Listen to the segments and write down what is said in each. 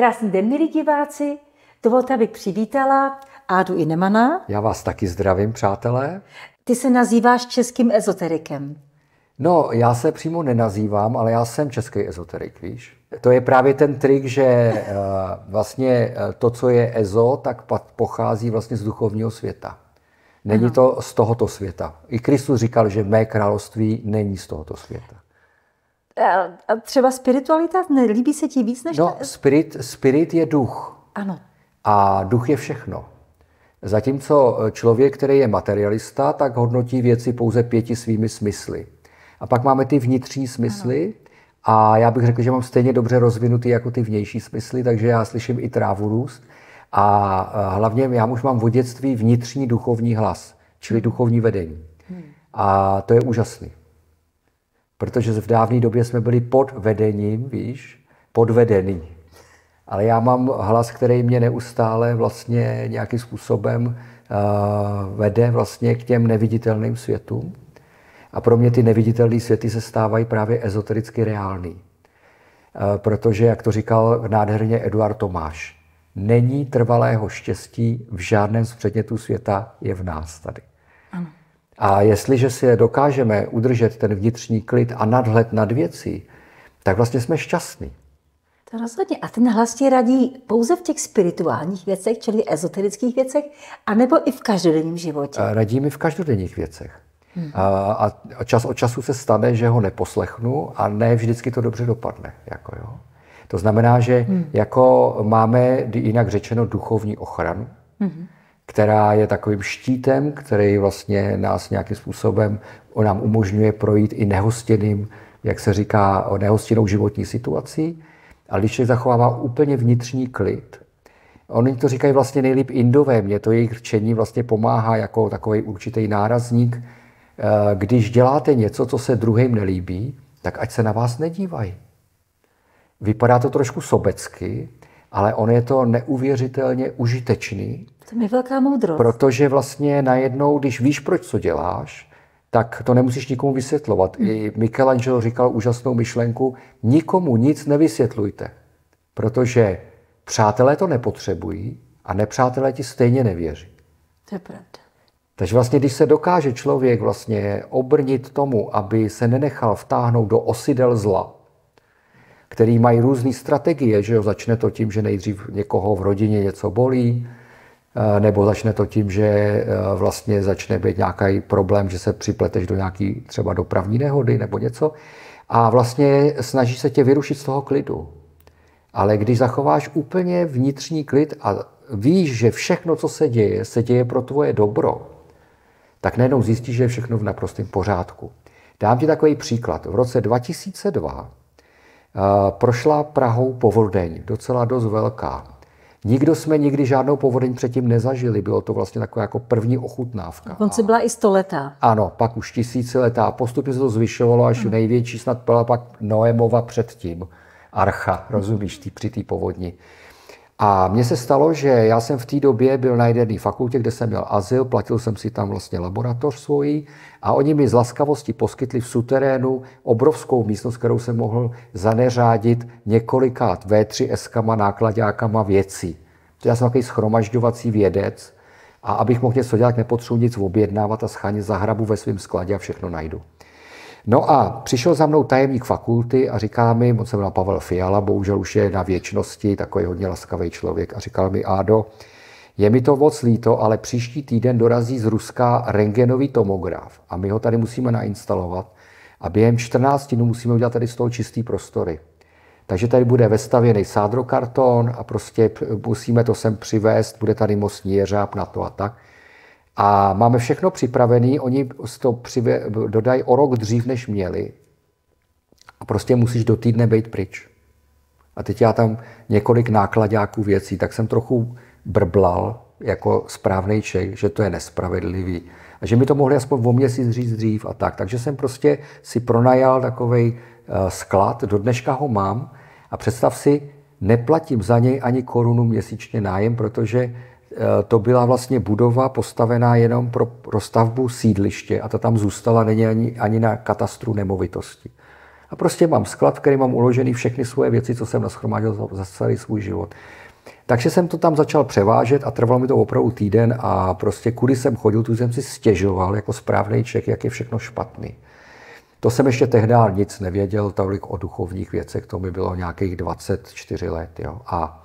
Krásný den, milí diváci. Dovolte, abych přivítala Ádu i Já vás taky zdravím, přátelé. Ty se nazýváš českým ezoterikem. No, já se přímo nenazývám, ale já jsem český ezoterik, víš. To je právě ten trik, že eh, vlastně eh, to, co je ezo, tak pochází vlastně z duchovního světa. Není ano. to z tohoto světa. I Kristus říkal, že mé království není z tohoto světa. Eh, a třeba spiritualita, nelíbí se ti víc než... No, ta... spirit, spirit je duch. Ano. A duch je všechno. Zatímco eh, člověk, který je materialista, tak hodnotí věci pouze pěti svými smysly. A pak máme ty vnitřní smysly, ano. A já bych řekl, že mám stejně dobře rozvinutý jako ty vnější smysly, takže já slyším i trávu růst. A eh, hlavně já už mám v dětství vnitřní duchovní hlas, čili hmm. duchovní vedení. Hmm. A to je úžasný protože v dávné době jsme byli pod vedením, víš, podvedený. Ale já mám hlas, který mě neustále vlastně nějakým způsobem uh, vede vlastně k těm neviditelným světům. A pro mě ty neviditelné světy se stávají právě ezotericky reální. Uh, eh, protože, jak to říkal nádherně Eduard Tomáš, není trvalého štěstí v žádném z předmětů světa, je v nás tady. A jestliže si je dokážeme udržet ten vnitřní klid a nadhled nad věcí, tak vlastně jsme šťastní. To rozhodně. A ten hlas ti radí pouze v těch spirituálních věcech, čili ezoterických věcech, anebo i v každodenním životě? Radí mi v každodenních věcech. Hmm. A, a čas od času se stane, že ho neposlechnu a ne vždycky to dobře dopadne. Jako jo. To znamená, že hmm. jako máme jinak řečeno duchovní ochranu, hmm která je takovým štítem, který vlastně nás nějakým způsobem on nám umožňuje projít i nehostěným, jak se říká, nehostinnou životní situací. A když se zachovává úplně vnitřní klid, Oni to říkají vlastně nejlíp indové, mě to jejich řečení vlastně pomáhá jako takový určitý nárazník. Eh, když děláte něco, co se druhým nelíbí, tak ať se na vás nedívají. Vypadá to trošku sobecky, ale on je to neuvěřitelně užitečný to je velká moudrost. Protože vlastně najednou, když víš, proč co děláš, tak to nemusíš nikomu vysvětlovat. Hmm. I Michelangelo říkal úžasnou myšlenku, nikomu nic nevysvětlujte, protože přátelé to nepotřebují a nepřátelé ti stejně nevěří. To je pravda. Takže vlastně, když se dokáže člověk vlastně obrnit tomu, aby se nenechal vtáhnout do osidel zla, který mají různé strategie, že jo, začne to tím, že nejdřív někoho v rodině něco bolí, Eh, nebo začne to tím, že eh, vlastně začne být nějaký problém, že se připleteš do nějaký třeba dopravní nehody nebo něco a vlastně snaží se tě vyrušit z toho klidu. Ale když zachováš úplně vnitřní klid a víš, že všechno, co se děje, se děje pro tvoje dobro, tak najednou zjistíš, že je všechno v naprostém pořádku. Dám ti takový příklad. V roce 2002 eh, prošla Prahou povodeň, docela dost velká. Nikdo jsme nikdy žádnou povodeň předtím nezažili. Bylo to vlastně taková jako první ochutnávka. Konce byla i stoletá. Ano, pak už tisíciletá. Postupně se to zvyšovalo, až hmm. největší snad byla pak Noemova předtím. Archa, rozumíš, tý, při té povodni. A mně se stalo, že já jsem v té době byl na jedné fakultě, kde jsem měl azyl, platil jsem si tam vlastně laboratoř svoji a oni mi z laskavosti poskytli v suterénu obrovskou místnost, kterou jsem mohl zaneřádit několikát V3S-kama, nákladňákama věcí. Já jsem takový schromažďovací vědec a abych mohl něco dělat, nepotřebuji nic objednávat a schánit zahrabu ve svém skladě a všechno najdu. No a přišel za mnou tajemník fakulty a říká mi, on se jmenuje Pavel Fiala, bohužel už je na věčnosti, takový hodně laskavý člověk, a říkal mi, Ádo, je mi to moc líto, ale příští týden dorazí z Ruska rengenový tomograf a my ho tady musíme nainstalovat a během 14 dnů musíme udělat tady z toho čistý prostory. Takže tady bude vestavěný sádrokarton a prostě musíme to sem přivést, bude tady mostní jeřáb na to a tak. A máme všechno připravené, oni to přive, dodají o rok dřív, než měli. A prostě musíš do týdne být pryč. A teď já tam několik nákladňáků věcí, tak jsem trochu brblal jako správný člověk, že to je nespravedlivý. A že mi to mohli aspoň o měsíc říct dřív a tak. Takže jsem prostě si pronajal takový eh, sklad, do dneška ho mám a představ si, neplatím za něj ani korunu měsíčně nájem, protože Eh, to byla vlastně budova postavená jenom pro rozstavbu sídliště a ta tam zůstala, není ani, ani na katastru nemovitosti. A prostě mám sklad, který mám uložený všechny svoje věci, co jsem nashromadil za, za celý svůj život. Takže jsem to tam začal převážet a trvalo mi to opravdu týden a prostě kudy jsem chodil, tu jsem si stěžoval jako správný Čech, jak je všechno špatný. To jsem ještě tehdy nic nevěděl, tolik o duchovních věcech, to mi bylo nějakých 24 let. Jo. A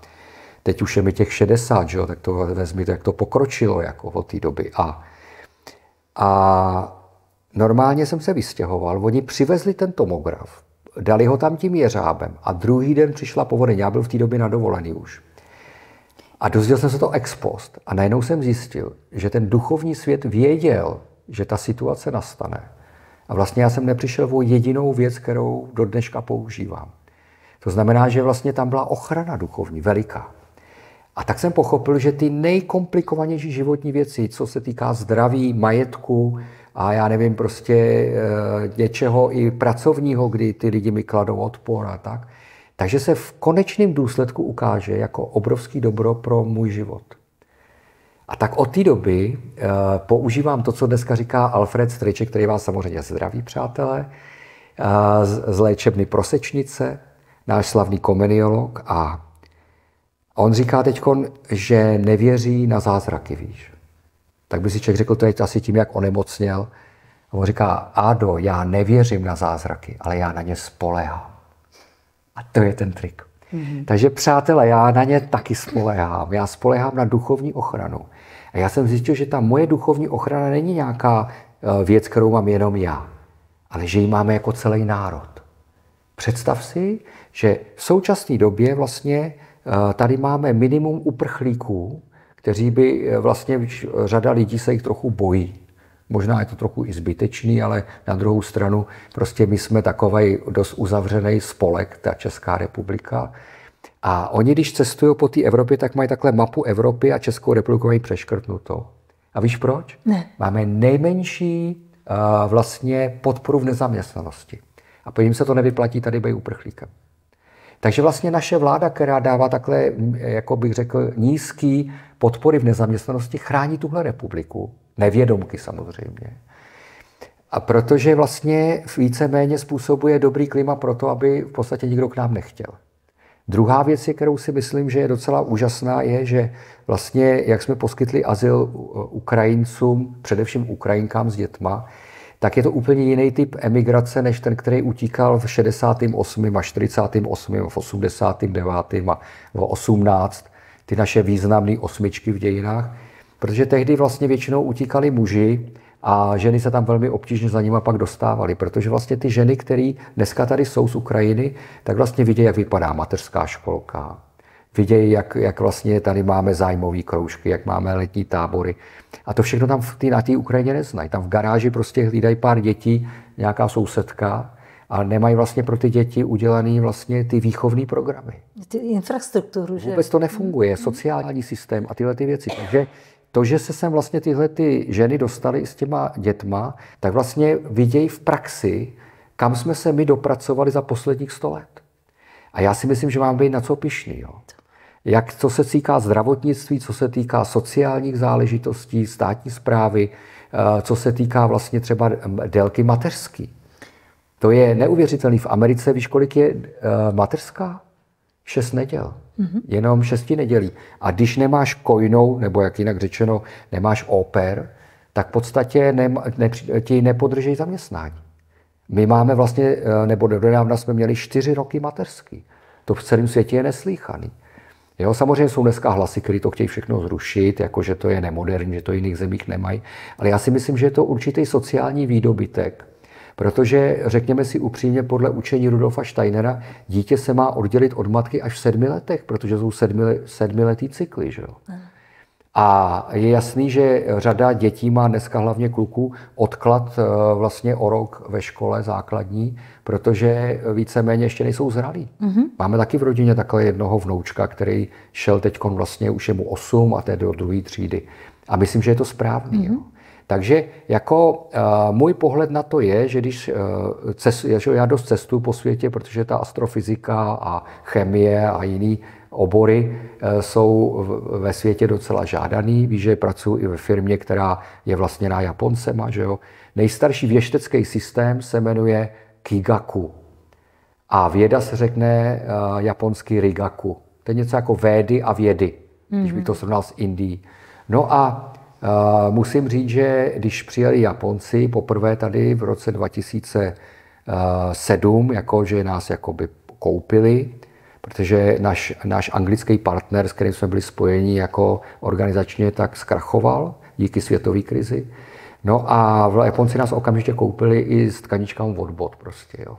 teď už je mi těch 60, že jo, tak to vezmi, jak to pokročilo jako od té doby. A, a normálně jsem se vystěhoval, oni přivezli ten tomograf, dali ho tam tím jeřábem a druhý den přišla povodeň, já byl v té době na dovolený už. A dozvěděl jsem se to ex post a najednou jsem zjistil, že ten duchovní svět věděl, že ta situace nastane. A vlastně já jsem nepřišel o jedinou věc, kterou do dneška používám. To znamená, že vlastně tam byla ochrana duchovní veliká. A tak jsem pochopil, že ty nejkomplikovanější životní věci, co se týká zdraví, majetku a já nevím, prostě e, něčeho i pracovního, kdy ty lidi mi kladou odpor a tak, takže se v konečném důsledku ukáže jako obrovský dobro pro můj život. A tak od té doby e, používám to, co dneska říká Alfred Striček, který vás samozřejmě zdraví, přátelé, e, z, z léčebny Prosečnice, náš slavný komeniolog a a on říká teď, že nevěří na zázraky, víš. Tak by si člověk řekl, to je asi tím, jak onemocněl. A on říká, Ádo, já nevěřím na zázraky, ale já na ně spolehám. A to je ten trik. Mm-hmm. Takže přátelé, já na ně taky spolehám. Já spolehám na duchovní ochranu. A já jsem zjistil, že ta moje duchovní ochrana není nějaká eh, věc, kterou mám jenom já, ale že ji máme jako celý národ. Představ si, že v současné době vlastně Eh, tady máme minimum uprchlíků, kteří by eh, vlastně eh, řada lidí se jich trochu bojí. Možná je to trochu i zbytečný, ale na druhou stranu prostě my jsme takový dost uzavřený spolek, ta Česká republika. A oni, když cestují po té Evropě, tak mají takhle mapu Evropy a Českou republiku mají přeškrtnutou. A víš proč? Ne. Máme nejmenší uh, vlastně podporu v nezaměstnanosti. A po se to nevyplatí, tady být uprchlíkem. Takže vlastně naše vláda, která dává takhle, jako bych řekl, nízký podpory v nezaměstnanosti, chrání tuhle republiku. Nevědomky samozřejmě. A protože vlastně víceméně způsobuje dobrý klima pro to, aby v podstatě nikdo k nám nechtěl. Druhá věc, kterou si myslím, že je docela úžasná, je, že vlastně, jak jsme poskytli azyl Ukrajincům, především Ukrajinkám s dětma, tak je to úplně jiný typ emigrace, než ten, který utíkal v 68. a 48. a 89. a 18. Ty naše významné osmičky v dějinách. Protože tehdy vlastně většinou utíkali muži a ženy se tam velmi obtížně za nima pak dostávaly, protože vlastně ty ženy, které dneska tady jsou z Ukrajiny, tak vlastně vidějí, jak vypadá mateřská školka, vidějí, jak, jak vlastně tady máme zájmové kroužky, jak máme letní tábory. A to všechno tam v tý, na té Ukrajině neznají. Tam v garáži prostě hlídají pár dětí, nějaká sousedka, a nemají vlastně pro ty děti udělaný vlastně ty výchovné programy. Ty infrastrukturu, že? Vůbec to nefunguje, mhm. sociální systém a tyhle ty věci. Takže to, že se sem vlastně tyhle ty ženy dostaly s těma dětma, tak vlastně vidějí v praxi, kam jsme se my dopracovali za posledních sto let. A já si myslím, že mám být na co pišný. Jo jak co se týká zdravotnictví, co se týká sociálních záležitostí, státní zprávy, eh, co se týká vlastně třeba eh, délky mateřský. To je neuvěřitelný. V Americe, víš, kolik je eh, mateřská? Šest neděl. Mm-hmm. Jenom šesti nedělí. A když nemáš kojnou, nebo jak jinak řečeno, nemáš oper, tak v podstatě ne, ne, ti nepodržej zaměstnání. My máme vlastně, nebo do nedávna jsme měli čtyři roky mateřský. To v celém světě je neslíchaný. Jo, samozřejmě jsou dneska hlasy, které to chtějí všechno zrušit, jako že to je nemoderní, že to jiných zemích nemají, ale já si myslím, že je to určitý sociální výdobytek, protože řekněme si upřímně, podle učení Rudolfa Steinera, dítě se má oddělit od matky až v sedmi letech, protože jsou sedmi, sedmiletý cykly. Že jo? A je jasný, že řada dětí má dneska hlavně kluků odklad eh, vlastně o rok ve škole základní, protože víceméně ještě nejsou zralí. Mm-hmm. Máme taky v rodině takhle jednoho vnoučka, který šel teď vlastně už je mu 8 a to je do druhé třídy. A myslím, že je to správný. Mm-hmm. Jo. Takže jako eh, můj pohled na to je, že když eh, cest, že já dost cestuju po světě, protože ta astrofyzika a chemie a jiný obory eh, jsou ve světě docela žádaný. Víš, že pracuji i ve firmě, která je vlastněná Japoncema. Že jo? Nejstarší věštecký systém se jmenuje Kigaku. A věda se řekne uh, japonský Rigaku. To je něco jako védy a vědy, mm-hmm. když bych mhm. to srovnal s Indií. No a Eh, musím říct, že když přijeli Japonci poprvé tady v roce 2007, jako že nás jakoby koupili, protože náš, náš anglický partner, s kterým jsme byli spojeni jako organizačně, tak zkrachoval díky světové krizi. No a Japonci nás okamžitě koupili i s tkaničkám od prostě, jo.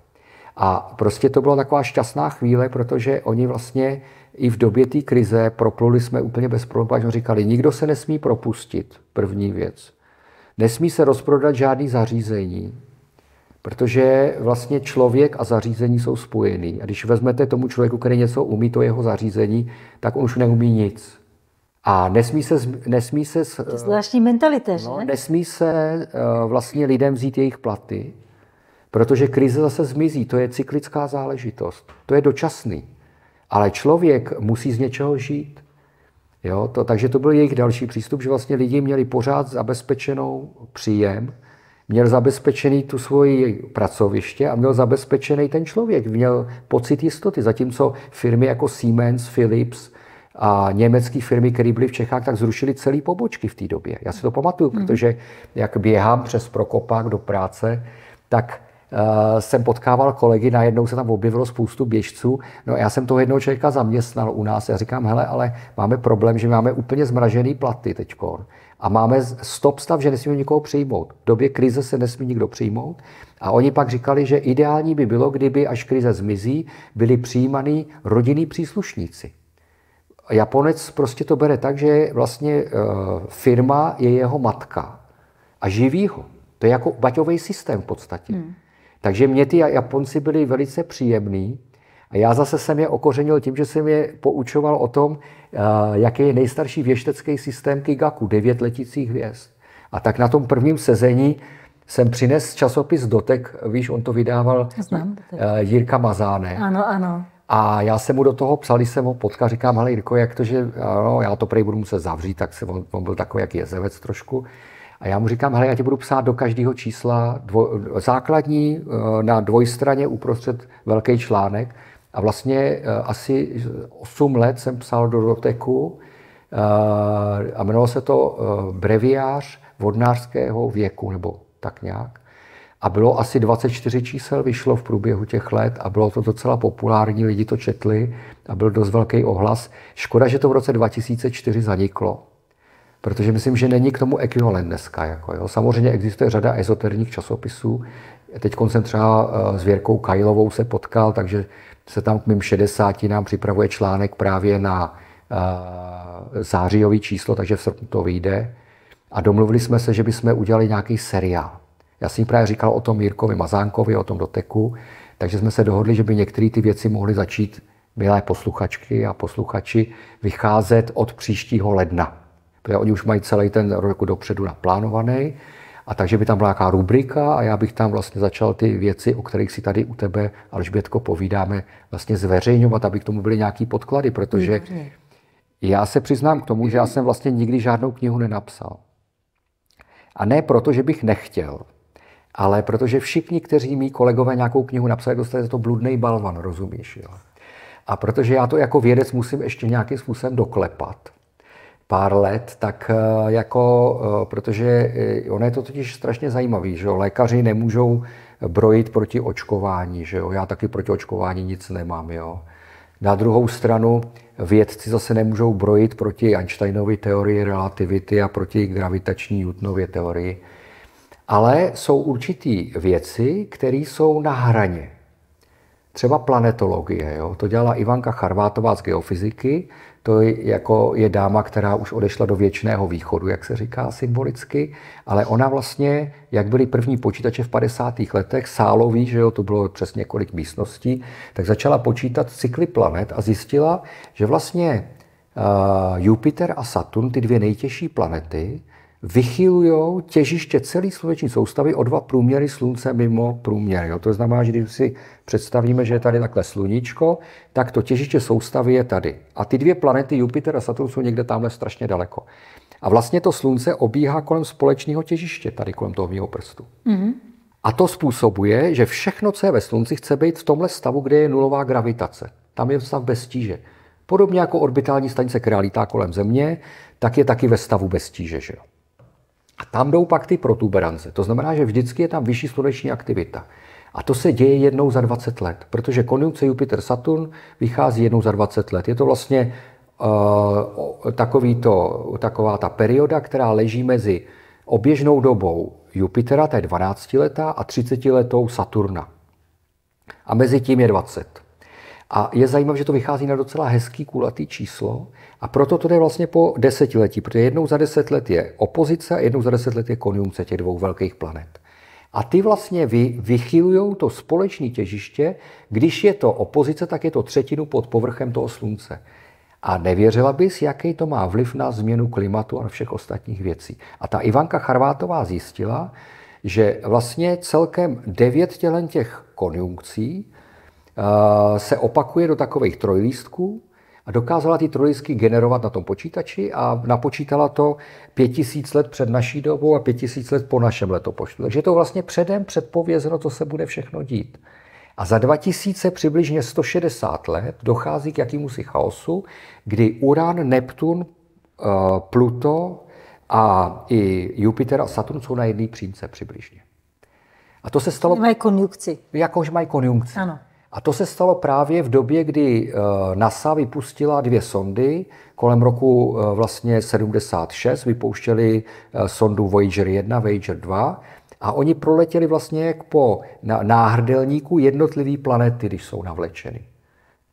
A prostě to byla taková šťastná chvíle, protože oni vlastně i v době té krize propluli jsme úplně bez problémů, až říkali, nikdo se nesmí propustit, první věc. Nesmí se rozprodat žádný zařízení, protože vlastně člověk a zařízení jsou spojený. A když vezmete tomu člověku, který něco umí, to jeho zařízení, tak on už neumí nic. A nesmí se... Nesmí se Zvláštní mentalita, no, ne? Nesmí se eh, vlastně lidem vzít jejich platy, protože krize zase zmizí. To je cyklická záležitost. To je dočasný. Ale člověk musí z něčeho žít. Jo? To, takže to byl jejich další přístup, že vlastně lidi měli pořád zabezpečenou příjem, měl zabezpečený tu svoji pracoviště a měl zabezpečený ten člověk, měl pocit jistoty. Zatímco firmy jako Siemens, Philips a německé firmy, které byly v Čechách, tak zrušili celé pobočky v té době. Já si to pamatuju, mm. protože jak běhám přes Prokopák do práce, tak Eh, jsem potkával kolegy, najednou se tam objevilo spoustu běžců. No já jsem toho jednoho člověka zaměstnal u nás. Já říkám, hele, ale máme problém, že máme úplně zmražený platy teď. A máme stop stav, že nesmíme nikoho přijmout. V době krize se nesmí nikdo přijmout. A oni pak říkali, že ideální by bylo, kdyby až krize zmizí, byli přijímaní rodinní příslušníci. Japonec prostě to bere tak, že vlastně eh, firma je jeho matka a živí ho. To je jako baťový systém v podstatě. Hmm. Takže mě ty Japonci byli velice příjemní. A já zase jsem je okořenil tím, že jsem je poučoval o tom, eh, jaký je nejstarší věštecký systém Kigaku, devět leticích hvězd. A tak na tom prvním sezení jsem přinesl časopis Dotek, víš, on to vydával Znám, eh, Jirka Mazáne. Ano, ano. A já jsem mu do toho psal, jsem ho potkal, říkám, hele Jirko, jak to, že ano, já to prej budu muset zavřít, tak se, on, on byl takový jak jezevec trošku. A já mu říkám, hele, já ti budu psát do každého čísla dvo, základní eh, na dvojstraně uprostřed velký článek. A vlastně eh, asi 8 let jsem psal do doteku eh, a jmenovalo se to Breviář vodnářského věku, nebo tak nějak. A bylo asi 24 čísel, vyšlo v průběhu těch let a bylo to docela populární, lidi to četli a byl dost velký ohlas. Škoda, že to v roce 2004 zaniklo protože myslím, že není k tomu ekvivalent dneska. Jako, jo. Samozřejmě existuje řada ezoterních časopisů. Teď jsem třeba eh, s Věrkou Kajlovou se potkal, takže se tam k mým 60 nám připravuje článek právě na uh, zářijový číslo, takže v srpnu to vyjde. A domluvili jsme se, že bychom udělali nějaký seriál. Já jsem právě říkal o tom Jirkovi Mazánkovi, o tom doteku, takže jsme se dohodli, že by některé ty věci mohly začít, milé posluchačky a posluchači, vycházet od příštího ledna protože oni už mají celý ten rok dopředu naplánovaný. A takže by tam byla nějaká rubrika a já bych tam vlastně začal ty věci, o kterých si tady u tebe, Alžbětko, povídáme, vlastně zveřejňovat, aby k tomu byly nějaký podklady, protože já se přiznám k tomu, že já mhm. jsem vlastně nikdy žádnou knihu nenapsal. A ne proto, že bych nechtěl, ale protože všichni, kteří mý kolegové nějakou knihu napsali, dostali za to bludný balvan, rozumíš? Jo? A protože já to jako vědec musím ještě nějakým způsobem doklepat, pár let, tak eh, jako, eh, protože eh, ono je to totiž strašně zajímavý, že jo? lékaři nemůžou brojit proti očkování, že jo? já taky proti očkování nic nemám, jo. Na druhou stranu vědci zase nemůžou brojit proti Einsteinovy teorii relativity a proti gravitační Newtonově teorii. Ale jsou určitý věci, které jsou na hraně. Třeba planetologie. Jo? To dělala Ivanka Charvátová z geofyziky, to je, jako je dáma, která už odešla do věčného východu, jak se říká symbolicky, ale ona vlastně, jak byly první počítače v 50. letech, sálový, že jo, to bylo přes několik místností, tak začala počítat cykly planet a zjistila, že vlastně uh, Jupiter a Saturn, ty dvě nejtěžší planety, vychylují těžiště celé sluneční soustavy o dva průměry slunce mimo průměr. Jo? To znamená, že když si představíme, že je tady takhle sluníčko, tak to těžiště soustavy je tady. A ty dvě planety, Jupiter a Saturn, jsou někde tamhle strašně daleko. A vlastně to slunce obíhá kolem společného těžiště, tady kolem toho mého prstu. Mm-hmm. A to způsobuje, že všechno, co je ve slunci, chce být v tomhle stavu, kde je nulová gravitace. Tam je stav bez tíže. Podobně jako orbitální stanice, která lítá kolem Země, tak je taky ve stavu bez tíže. Že jo? A tam jdou pak ty protuberance. To znamená, že vždycky je tam vyšší sluneční aktivita. A to se děje jednou za 20 let, protože konjunkce Jupiter-Saturn vychází jednou za 20 let. Je to vlastně uh, takový to, taková ta perioda, která leží mezi oběžnou dobou Jupitera, ta je 12 letá, a 30 letou Saturna. A mezi tím je 20. A je zajímavé, že to vychází na docela hezký kulatý číslo a proto to jde vlastně po desetiletí, protože jednou za deset let je opozice a jednou za deset let je konjunkce těch dvou velkých planet. A ty vlastně vy, vychylují to společné těžiště, když je to opozice, tak je to třetinu pod povrchem toho slunce. A nevěřila bys, jaký to má vliv na změnu klimatu a na všech ostatních věcí. A ta Ivanka Charvátová zjistila, že vlastně celkem devět tělen těch konjunkcí Eh, se opakuje do takových trojlístků a dokázala ty trojlístky generovat na tom počítači a napočítala to 5000 let před naší dobou a 5000 let po našem letopočtu. Takže je to vlastně předem předpovězeno, co se bude všechno dít. A za 2000 přibližně 160 let dochází k si chaosu, kdy Uran, Neptun, eh, Pluto a i Jupiter a Saturn jsou na jedné přímce přibližně. A to se stalo... Mají konjunkci. Jakož mají konjunkci. Ano. A to se stalo právě v době, kdy eh, NASA vypustila dvě sondy. Kolem roku eh, vlastně 76 vypouštěli eh, sondu Voyager 1, Voyager 2 a oni proletěli vlastně jak po náhrdelníku jednotlivý planety, když jsou navlečeny.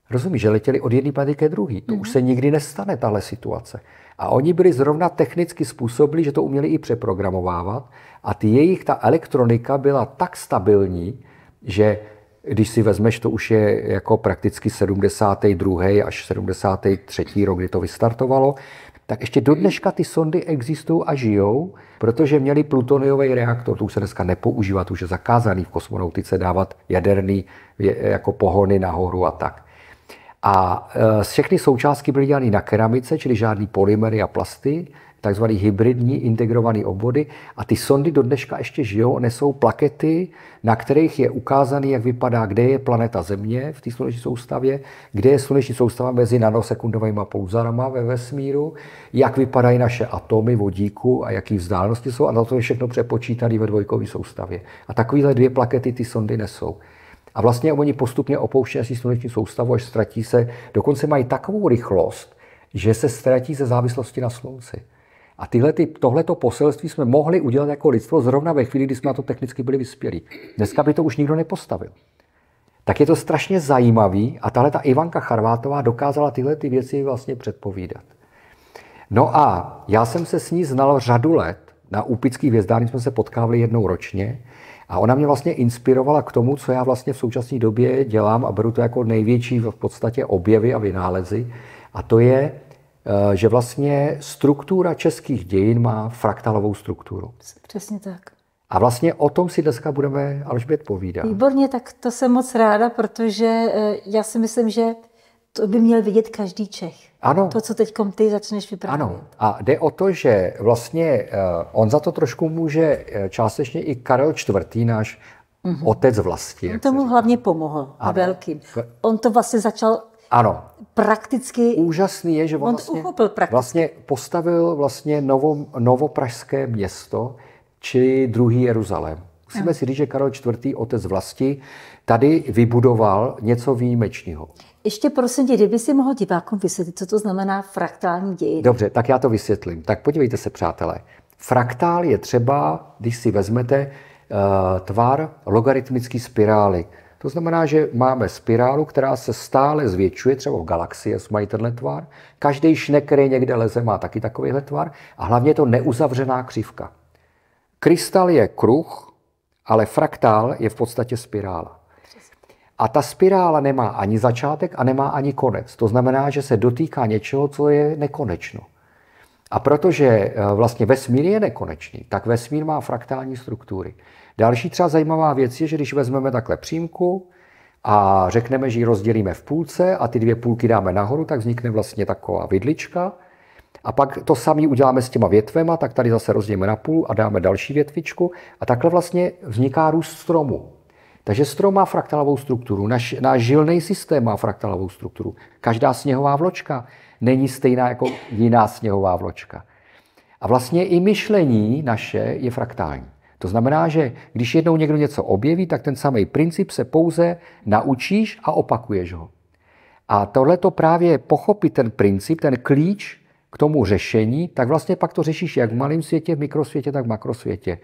Rozumíš, že letěli od jedné planety ke druhé. To mm-hmm. už mhm. se nikdy nestane, tahle situace. A oni byli zrovna technicky způsobili, že to uměli i přeprogramovávat. A ty jejich, ta elektronika byla tak stabilní, že když si vezmeš, to už je jako prakticky 72. až 73. rok, kdy to vystartovalo, tak ještě do dneška ty sondy existují a žijou, protože měli plutoniový reaktor, to už se dneska nepoužívá, to už je zakázaný v kosmonautice dávat jaderný jako pohony nahoru a tak. A e, všechny součástky byly dělané na keramice, čili žádný polymery a plasty, tzv. hybridní integrované obvody a ty sondy do dneška ještě žijou, nesou plakety, na kterých je ukázaný, jak vypadá, kde je planeta Země v té sluneční soustavě, kde je sluneční soustava mezi nanosekundovými pouzarama ve vesmíru, jak vypadají naše atomy vodíku a jaký vzdálenosti jsou a na to je všechno přepočítané ve dvojkové soustavě. A takovéhle dvě plakety ty sondy nesou. A vlastně oni postupně opouští sluneční soustavu, až ztratí se, dokonce mají takovou rychlost, že se ztratí ze závislosti na slunci. A tyhle, ty, tohleto poselství jsme mohli udělat jako lidstvo zrovna ve chvíli, kdy jsme na to technicky byli vyspělí. Dneska by to už nikdo nepostavil. Tak je to strašně zajímavý a tahle ta Ivanka Charvátová dokázala tyhle ty věci vlastně předpovídat. No a já jsem se s ní znal řadu let. Na Úpických hvězdárně jsme se potkávali jednou ročně a ona mě vlastně inspirovala k tomu, co já vlastně v současné době dělám a beru to jako největší v podstatě objevy a vynálezy. A to je Eh, že vlastně struktura českých dějin má fraktalovou strukturu. Přesně tak. A vlastně o tom si dneska budeme Alžbět povídat. Výborně, tak to jsem moc ráda, protože eh, já si myslím, že to by měl vidět každý Čech. Ano. To, co teď ty začneš vyprávět. Ano. A jde o to, že vlastně eh, on za to trošku může částečně i Karel IV., náš mm-hmm. otec vlasti. On tomu hlavně pomohl a velkým. On to vlastně začal ano. Prakticky. Úžasný je, že on, on vlastně, uchopil prakticky. vlastně postavil vlastně novo, novopražské město, či druhý Jeruzalém. Musíme ano. si říct, že Karel IV., otec vlasti, tady vybudoval něco výjimečného. Ještě prosím tě, kdyby si mohl divákům vysvětlit, co to znamená fraktální děj. Dobře, tak já to vysvětlím. Tak podívejte se, přátelé. Fraktál je třeba, když si vezmete uh, tvar logaritmické spirály. To znamená, že máme spirálu, která se stále zvětšuje, třeba v galaxie mají tenhle tvar. Každý šnek, který někde leze, má taky takovýhle tvar. A hlavně je to neuzavřená křivka. Krystal je kruh, ale fraktál je v podstatě spirála. A ta spirála nemá ani začátek a nemá ani konec. To znamená, že se dotýká něčeho, co je nekonečno. A protože eh, vlastně vesmír je nekonečný, tak vesmír má fraktální struktury. Další třeba zajímavá věc je, že když vezmeme takhle přímku a řekneme, že ji rozdělíme v půlce a ty dvě půlky dáme nahoru, tak vznikne vlastně taková vidlička. A pak to samé uděláme s těma větvema, tak tady zase rozdělíme na půl a dáme další větvičku. A takhle vlastně vzniká růst stromu. Takže strom má fraktalovou strukturu, náš, náš žilný systém má fraktalovou strukturu. Každá sněhová vločka není stejná jako jiná sněhová vločka. A vlastně i myšlení naše je fraktální. To znamená, že když jednou někdo něco objeví, tak ten samý princip se pouze naučíš a opakuješ ho. A tohle to právě pochopit ten princip, ten klíč k tomu řešení, tak vlastně pak to řešíš jak v malém světě, v mikrosvětě, tak v makrosvětě.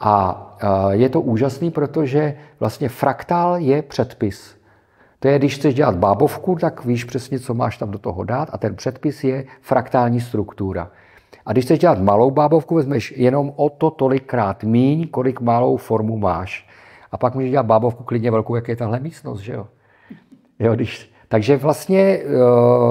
A je to úžasný, protože vlastně fraktál je předpis. To je, když chceš dělat bábovku, tak víš přesně, co máš tam do toho dát a ten předpis je fraktální struktura. A když chceš dělat malou bábovku, vezmeš jenom o to tolikrát míň, kolik malou formu máš. A pak můžeš dělat bábovku klidně velkou, jak je tahle místnost, že jo? jo když... Takže vlastně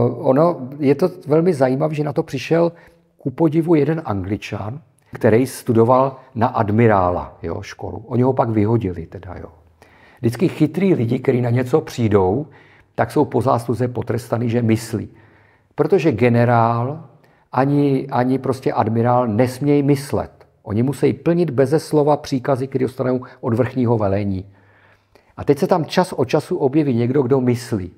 uh, ono, je to velmi zajímavé, že na to přišel ku podivu jeden angličan, který studoval na admirála jo, školu. Oni ho pak vyhodili teda, jo. Vždycky chytrý lidi, kteří na něco přijdou, tak jsou po zásluze potrestaný, že myslí. Protože generál ani, ani prostě admirál nesmějí myslet. Oni musí plnit beze slova příkazy, které dostanou od vrchního velení. A teď se tam čas od času objeví někdo, kdo myslí.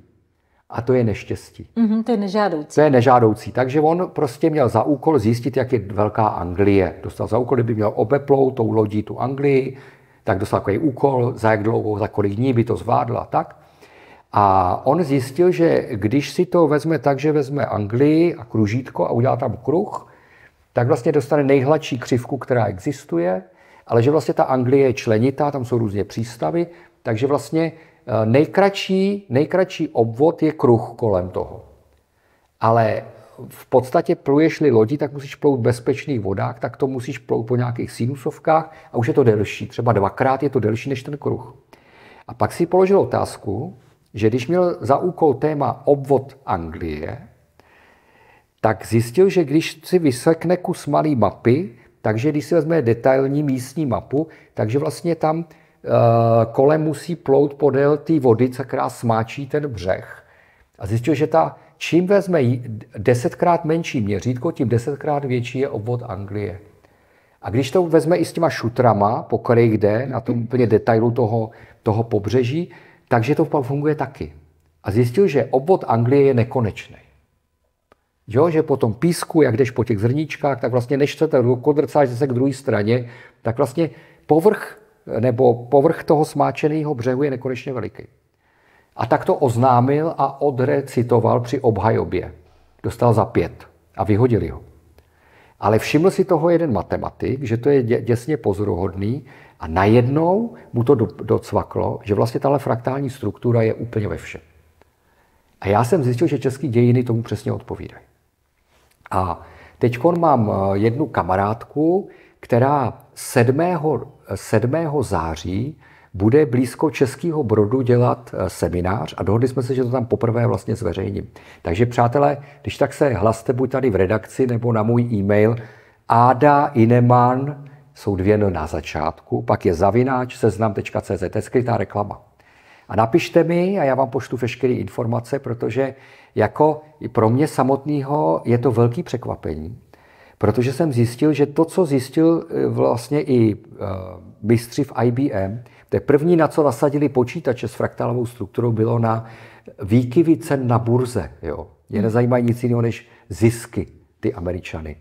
A to je neštěstí. Mm-hmm, to je nežádoucí. To je nežádoucí. Takže on prostě měl za úkol zjistit, jak je velká Anglie. Dostal za úkol, kdyby měl obeplout tou lodí tu Anglii, tak dostal takový úkol, za jak dlouho, za kolik dní by to zvládla, tak. A on zjistil, že když si to vezme tak, že vezme Anglii a kružítko a udělá tam kruh, tak vlastně dostane nejhladší křivku, která existuje, ale že vlastně ta Anglie je členitá, tam jsou různě přístavy, takže vlastně eh, nejkratší, nejkratší obvod je kruh kolem toho. Ale v podstatě pluješ-li tak musíš plout v bezpečných vodách, tak to musíš plout po nějakých sinusovkách a už je to delší. Třeba dvakrát je to delší než ten kruh. A pak si položil otázku, že když měl za úkol téma obvod Anglie, tak zjistil, že když si vysekne kus malý mapy, takže když si vezme detailní místní mapu, takže vlastně tam e, kolem musí plout podél té vody, která smáčí ten břeh. A zjistil, že ta, čím vezme desetkrát menší měřítko, tím desetkrát větší je obvod Anglie. A když to vezme i s těma šutrama, po kterých jde, na tom úplně detailu toho, toho pobřeží, takže to funguje taky. A zjistil, že obvod Anglie je nekonečný. Jo, že po tom písku, jak jdeš po těch zrníčkách, tak vlastně než se kodrcáš zase k druhé straně, tak vlastně povrch nebo povrch toho smáčeného břehu je nekonečně veliký. A tak to oznámil a odrecitoval při obhajobě. Dostal za pět a vyhodili ho. Ale všiml si toho jeden matematik, že to je děsně pozoruhodný, a najednou mu to docvaklo, že vlastně tahle fraktální struktura je úplně ve všem. A já jsem zjistil, že české dějiny tomu přesně odpovídají. A teď mám eh, jednu kamarádku, která 7. 7. Eh, září bude blízko Českého Brodu dělat eh, seminář a dohodli jsme se, že to tam poprvé vlastně zveřejním. Takže přátelé, když tak se hlaste buď tady v redakci nebo na můj e-mail adainemann.com jsou dvě N na začátku, pak je zavináč seznam.cz, to je skrytá reklama. A napište mi a já vám poštu veškeré informace, protože jako pro mě samotného je to velký překvapení, protože jsem zjistil, že to, co zjistil e, vlastně i e, mistři v IBM, to je první, na co nasadili počítače s fraktálovou strukturou, bylo na výkyvy cen na burze. Jo. Je hmm. nezajímají nic jiného než zisky ty Američany.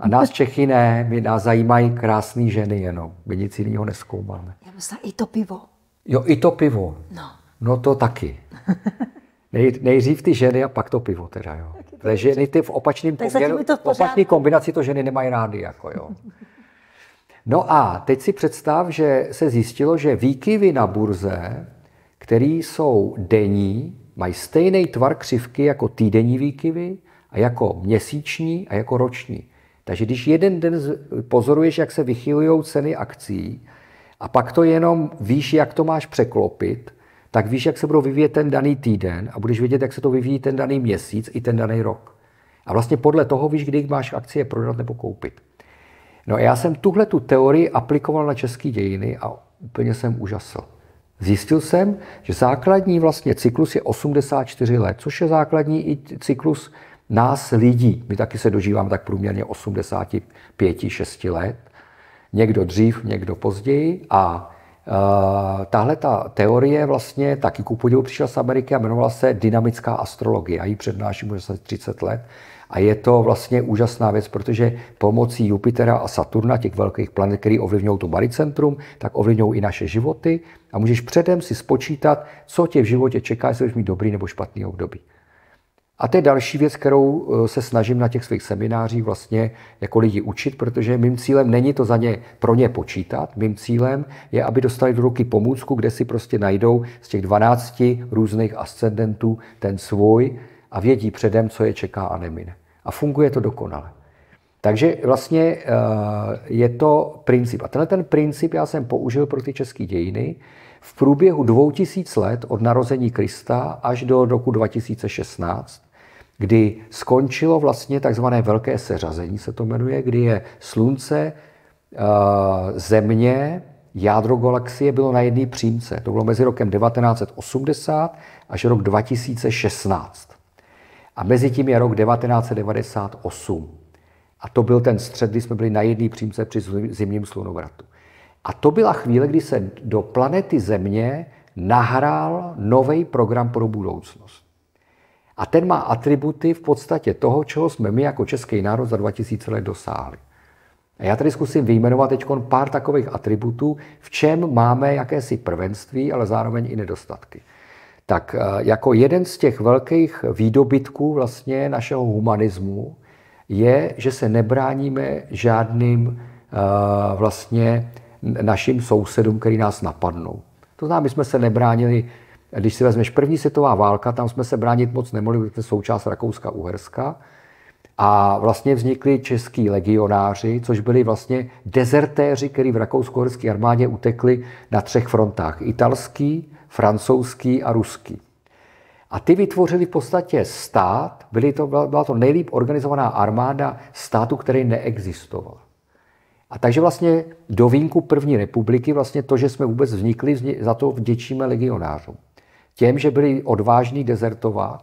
A nás Čechy ne, my nás zajímají krásné ženy jenom. My nic jiného neskoumáme. Já myslím, i to pivo. Jo, i to pivo. No. No to taky. Nej, nejdřív ty ženy a pak to pivo teda, jo. Ale ženy ty v opačném poměru, v opačné kombinaci to ženy nemají rády, jako jo. No a teď si představ, že se zjistilo, že výkyvy na burze, které jsou denní, mají stejný tvar křivky jako týdenní výkyvy a jako měsíční a jako roční. Takže když jeden den pozoruješ, jak se vychylují ceny akcí, a pak to jenom víš, jak to máš překlopit, tak víš, jak se budou vyvíjet ten daný týden a budeš vědět, jak se to vyvíjí ten daný měsíc i ten daný rok. A vlastně podle toho víš, kdy máš akcie prodat nebo koupit. No a já jsem tuhle tu teorii aplikoval na české dějiny a úplně jsem úžasl. Zjistil jsem, že základní vlastně cyklus je 84 let, což je základní i cyklus nás lidí, my taky se dožíváme tak průměrně 85-6 let, někdo dřív, někdo později a Uh, tahle ta teorie vlastně taky ku podivu přišla z Ameriky a jmenovala se dynamická astrologie. Já ji přednáším už asi 30 let a je to vlastně úžasná věc, protože pomocí Jupitera a Saturna, těch velkých planet, které ovlivňují to baricentrum, tak ovlivňují i naše životy a můžeš předem si spočítat, co tě v životě čeká, jestli budeš mít dobrý nebo špatný období. A to je další věc, kterou eh, se snažím na těch svých seminářích vlastně jako lidi učit, protože mým cílem není to za ně, pro ně počítat. Mým cílem je, aby dostali do ruky pomůcku, kde si prostě najdou z těch 12 různých ascendentů ten svůj a vědí předem, co je čeká a nemine. A funguje to dokonale. Takže vlastně eh, je to princip. A tenhle ten princip já jsem použil pro ty české dějiny, v průběhu 2000 let od narození Krista až do roku 2016, kdy skončilo vlastně takzvané velké seřazení, se to jmenuje, kdy je slunce, eh, země, jádro galaxie bylo na jedné přímce. To bylo mezi rokem 1980 až rok 2016. A mezi tím je rok 1998. A to byl ten střed, kdy jsme byli na jedné přímce při zimním slunovratu. A to byla chvíle, kdy se do planety Země nahrál nový program pro budoucnost. A ten má atributy v podstatě toho, čeho jsme my jako český národ za 2000 let dosáhli. A já tady zkusím vyjmenovat teď pár takových atributů, v čem máme jakési prvenství, ale zároveň i nedostatky. Tak eh, jako jeden z těch velkých výdobytků vlastně našeho humanismu je, že se nebráníme žádným eh, vlastně našim sousedům, který nás napadnou. To znamená, my jsme se nebránili, když si vezmeš první světová válka, tam jsme se bránit moc nemohli, protože jsme součást Rakouska-Uherska. A vlastně vznikli český legionáři, což byli vlastně dezertéři, kteří v rakousko uherské armádě utekli na třech frontách. Italský, francouzský a ruský. A ty vytvořili v podstatě stát, byly to, byla to nejlíp organizovaná armáda státu, který neexistoval. A takže vlastně do výjimku první republiky vlastně to, že jsme vůbec vznikli, za to vděčíme legionářům. Těm, že byli odvážní dezertovat,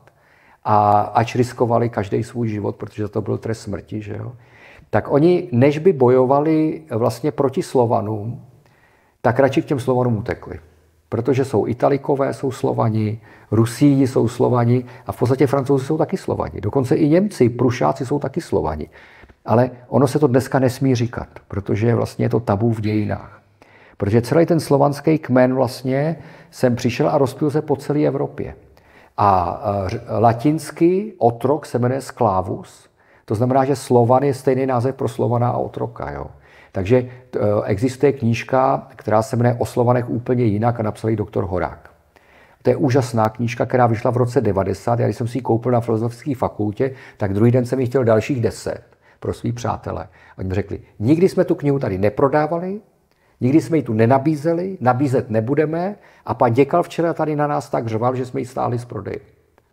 a ač riskovali každý svůj život, protože za to byl trest smrti, že jo, tak oni, než by bojovali vlastně proti Slovanům, tak radši k těm Slovanům utekli. Protože jsou Italikové, jsou Slovani, Rusíni jsou Slovani a v podstatě Francouzi jsou taky Slovani. Dokonce i Němci, Prušáci jsou taky Slovani. Ale ono se to dneska nesmí říkat, protože vlastně je to tabu v dějinách. Protože celý ten slovanský kmen vlastně sem přišel a rozpil se po celé Evropě. A e, latinský otrok se jmenuje sklávus, to znamená, že Slovan je stejný název pro Slovana a otroka. Jo? Takže e, existuje knížka, která se jmenuje O Slovanech úplně jinak a napsal ji doktor Horák. To je úžasná knížka, která vyšla v roce 90. Já když jsem si ji koupil na filozofické fakultě, tak druhý den jsem ji chtěl dalších deset pro svý přátele. Oni řekli, nikdy jsme tu knihu tady neprodávali, nikdy jsme ji tu nenabízeli, nabízet nebudeme a pan Děkal včera tady na nás tak řval, že jsme ji stáli z prodeje.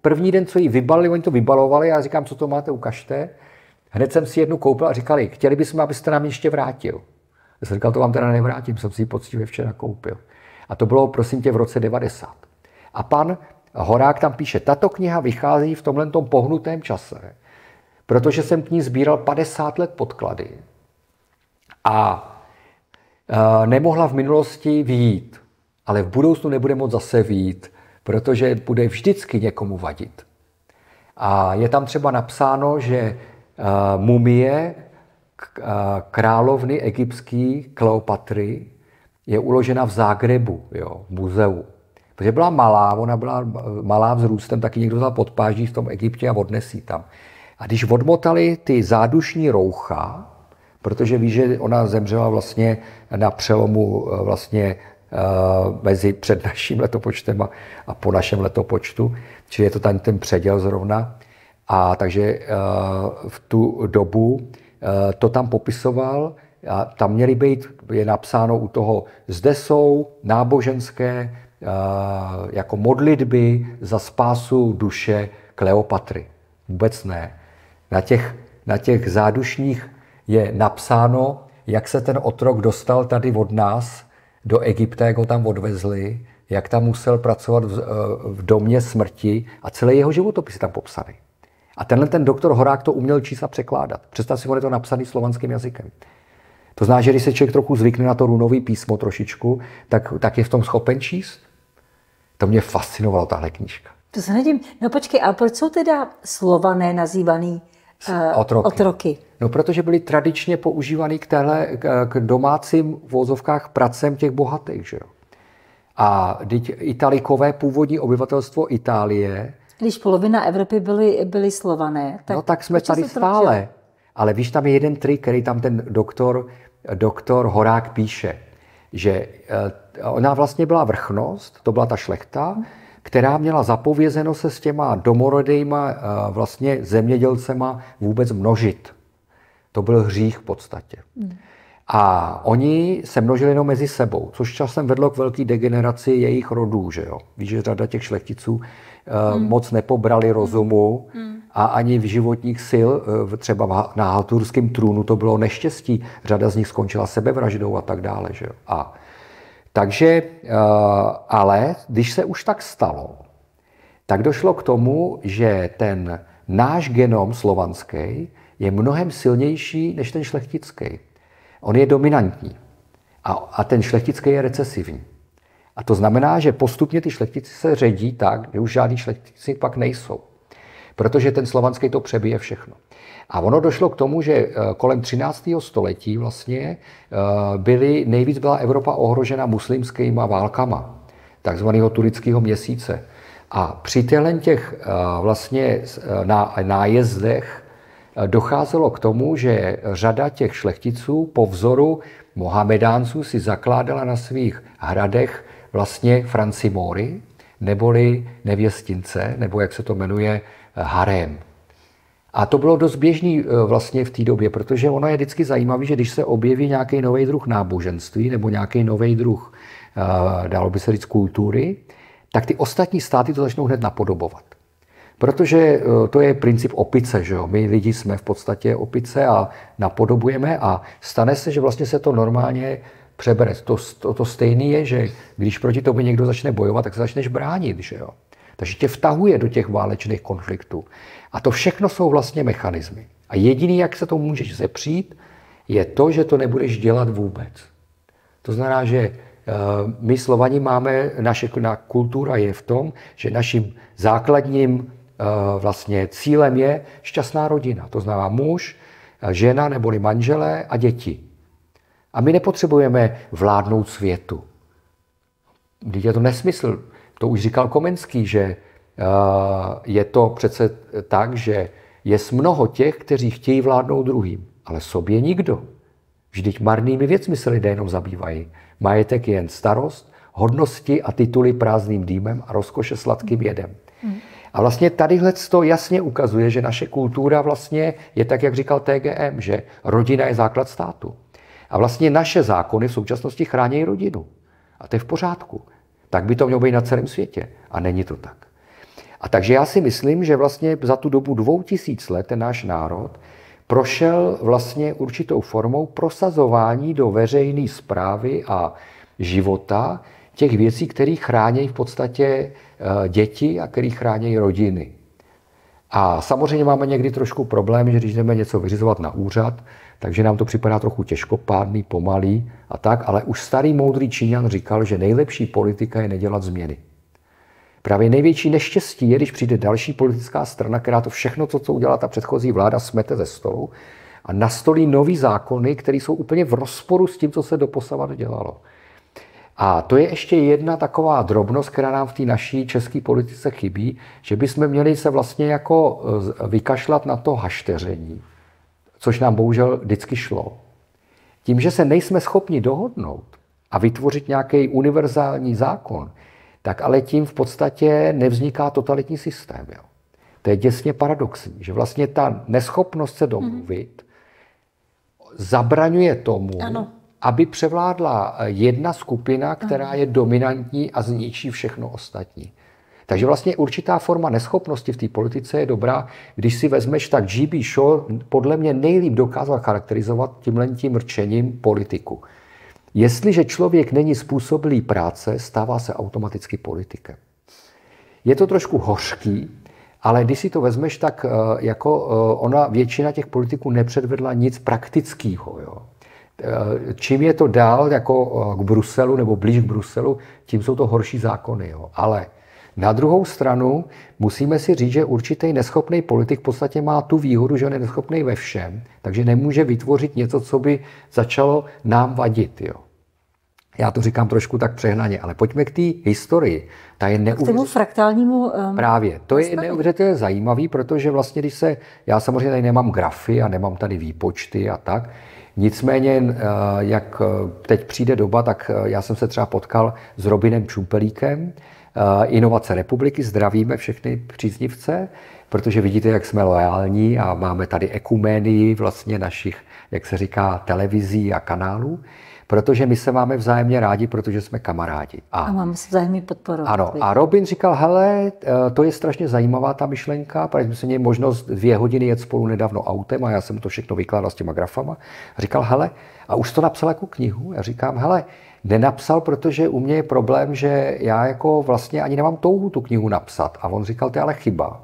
První den, co ji vybalili, oni to vybalovali, já říkám, co to máte, ukažte. Hned jsem si jednu koupil a říkali, chtěli bychom, abyste nám ještě vrátil. Já jsem říkal, to vám teda nevrátím, jsem si ji poctivě včera koupil. A to bylo, prosím tě, v roce 90. A pan Horák tam píše, tato kniha vychází v tomhle pohnutém čase protože jsem k ní sbíral 50 let podklady a e, nemohla v minulosti výjít, ale v budoucnu nebude moc zase výjít, protože bude vždycky někomu vadit. A je tam třeba napsáno, že e, mumie e, královny egyptský Kleopatry je uložena v Zágrebu, jo, v muzeu. Protože byla malá, ona byla malá vzrůstem, taky někdo za podpáží v tom Egyptě a odnesí tam. A když odmotali ty zádušní roucha, protože ví, že ona zemřela vlastně na přelomu eh, vlastně eh, mezi před naším letopočtem a, po našem letopočtu, čili je to tam ten předěl zrovna. A takže eh, v tu dobu to tam popisoval a tam měly být, je napsáno u toho, zde jsou náboženské jako modlitby za spásu duše Kleopatry. Vůbec ne. Na těch, na těch zádušních je napsáno, jak se ten otrok dostal tady od nás do Egypta, jak ho tam odvezli, jak tam musel pracovat v, eh, v domě smrti a celý jeho životopis je tam popsaný. A tenhle ten doktor Horák to uměl číst a překládat. Představ si, on je to napsaný slovanským jazykem. To znamená, že když se člověk trochu zvykne na to runový písmo trošičku, tak, tak je v tom schopen číst. To mě fascinovalo, tahle knížka. To se nedím. No počkej, a proč jsou teda slované nazývaný uh, otroky. otroky. No, protože byly tradičně používaný k, téhle, k domácím vozovkách pracem těch bohatých, že jo? A teď Italikové, původní obyvatelstvo Itálie. Když polovina Evropy byly, byly slované. Tak no tak jsme tady stále. Ale víš, tam je jeden trik, který tam ten doktor, doktor Horák píše, že eh, ona vlastně byla vrchnost, to byla ta šlechta, hmm která měla zapovězeno se s těma domorodejma eh, vlastně zemědělcema vůbec množit. To byl hřích v podstatě. Hmm. A oni se množili jenom mezi sebou, což časem vedlo k velké degeneraci jejich rodů. Že jo? Víš, že řada těch šlechticů eh, hmm. moc nepobrali hmm. rozumu hmm. a ani v životních sil, eh, třeba na halturském trůnu to bylo neštěstí. Řada z nich skončila sebevraždou a tak dále. Že jo? A takže, eh, ale když se už tak stalo, tak došlo k tomu, že ten náš genom slovanský je mnohem silnější než ten šlechtický. On je dominantní a, a ten šlechtický je recesivní. A to znamená, že postupně ty šlechtici se ředí tak, že už žádní šlechtici pak nejsou. Protože ten slovanský to přebije všechno. A ono došlo k tomu, že eh, kolem 13. století vlastně eh, byly, nejvíc byla Evropa ohrožena muslimskýma válkama, takzvaného turického měsíce. A při těch eh, vlastně nájezdech docházelo k tomu, že řada těch šlechticů po vzoru Mohamedánců si zakládala na svých hradech vlastně Francimóry, neboli nevěstince, nebo jak se to jmenuje, harem. A to bylo dost běžný eh, vlastně v té době, protože ono je vždycky zajímavé, že když se objeví nějaký nový druh náboženství nebo nějaký nový druh, eh, dalo by se říct, kultury, tak ty ostatní státy to začnou hned napodobovat. Protože eh, to je princip opice, že jo? My lidi jsme v podstatě opice a napodobujeme a stane se, že vlastně se to normálně přebere. To, to, to stejné je, že když proti tobě někdo začne bojovat, tak se začneš bránit, že jo? Takže tě vtahuje do těch válečných konfliktů. A to všechno jsou vlastně mechanismy. A jediný, jak se to můžeš zepřít, je to, že to nebudeš dělat vůbec. To znamená, že eh, my Slovani máme, naše kultura je v tom, že naším základním eh, vlastně cílem je šťastná rodina. To znamená muž, eh, žena neboli manželé a děti. A my nepotřebujeme vládnout světu. Když je to nesmysl. To už říkal Komenský, že eh, je to přece tak, že je mnoho těch, kteří chtějí vládnout druhým, ale sobě nikdo. Vždyť marnými věcmi se lidé jenom zabývají. Majetek je jen starost, hodnosti a tituly prázdným dýmem a rozkoše sladkým jedem. A vlastně tadyhle to jasně ukazuje, že naše kultura vlastně je tak, jak říkal TGM, že rodina je základ státu. A vlastně naše zákony v současnosti chrání rodinu. A to je v pořádku tak by to mělo být na celém světě. A není to tak. A takže já si myslím, že vlastně za tu dobu dvou tisíc let ten náš národ prošel vlastně určitou formou prosazování do veřejné zprávy a života těch věcí, které chrání v podstatě eh, děti a které chrání rodiny. A samozřejmě máme někdy trošku problém, že když jdeme něco vyřizovat na úřad, takže nám to připadá trochu těžkopádný, pomalý a tak, ale už starý moudrý Číňan říkal, že nejlepší politika je nedělat změny. Právě největší neštěstí je, když přijde další politická strana, která to všechno, co, co udělala ta předchozí vláda, smete ze stolu a nastolí nový zákony, které jsou úplně v rozporu s tím, co se doposavat dělalo. A to je ještě jedna taková drobnost, která nám v té naší české politice chybí, že bychom měli se vlastně jako eh, vykašlat na to hašteření což nám bohužel vždycky šlo. Tím, že se nejsme schopni dohodnout a vytvořit nějaký univerzální zákon, tak ale tím v podstatě nevzniká totalitní systém. Jo. To je děsně paradoxní, že vlastně ta neschopnost se domluvit mm. zabraňuje tomu, ano. aby převládla jedna skupina, která ano. je dominantní a zničí všechno ostatní. Takže vlastně určitá forma neschopnosti v té politice je dobrá. Když si vezmeš, tak G.B. Shaw podle mě nejlíp dokázal charakterizovat tímhle tím rčením politiku. Jestliže člověk není způsobilý práce, stává se automaticky politikem. Je to trošku hořký, ale když si to vezmeš, tak eh, jako eh, ona většina těch politiků nepředvedla nic praktického. Jo. Eh, čím je to dál jako k Bruselu nebo blíž k Bruselu, tím jsou to horší zákony. Jo. Ale na druhou stranu musíme si říct, že určitý neschopný politik v podstatě má tu výhodu, že on je neschopný ve všem, takže nemůže vytvořit něco, co by začalo nám vadit. Jo. Já to říkám trošku tak přehnaně, ale pojďme k té historii. Ta je neuvěř... K tomu fraktálnímu... Um, Právě. To je neuvěřitelně zajímavý, protože vlastně, když se... Já samozřejmě tady nemám grafy a nemám tady výpočty a tak. Nicméně, eh, jak eh, teď přijde doba, tak eh, já jsem se třeba potkal s Robinem Čumpelíkem, Eh, inovace republiky, zdravíme všechny příznivce, protože vidíte, jak jsme loajální a máme tady ekumenii vlastně našich, jak se říká, televizí a kanálů protože my se máme vzájemně rádi, protože jsme kamarádi. A, a máme se vzájemně podporovat. Ano, a Robin říkal, hele, eh, to je strašně zajímavá ta myšlenka, protože jsme se měli možnost dvě hodiny jet spolu nedávno autem a já jsem to všechno vykládal s těma grafama. Říkal, hele, a už to napsal jako knihu. Já říkám, hele, nenapsal, protože u mě je problém, že já jako vlastně ani nemám touhu tu knihu napsat. A on říkal, to je ale chyba.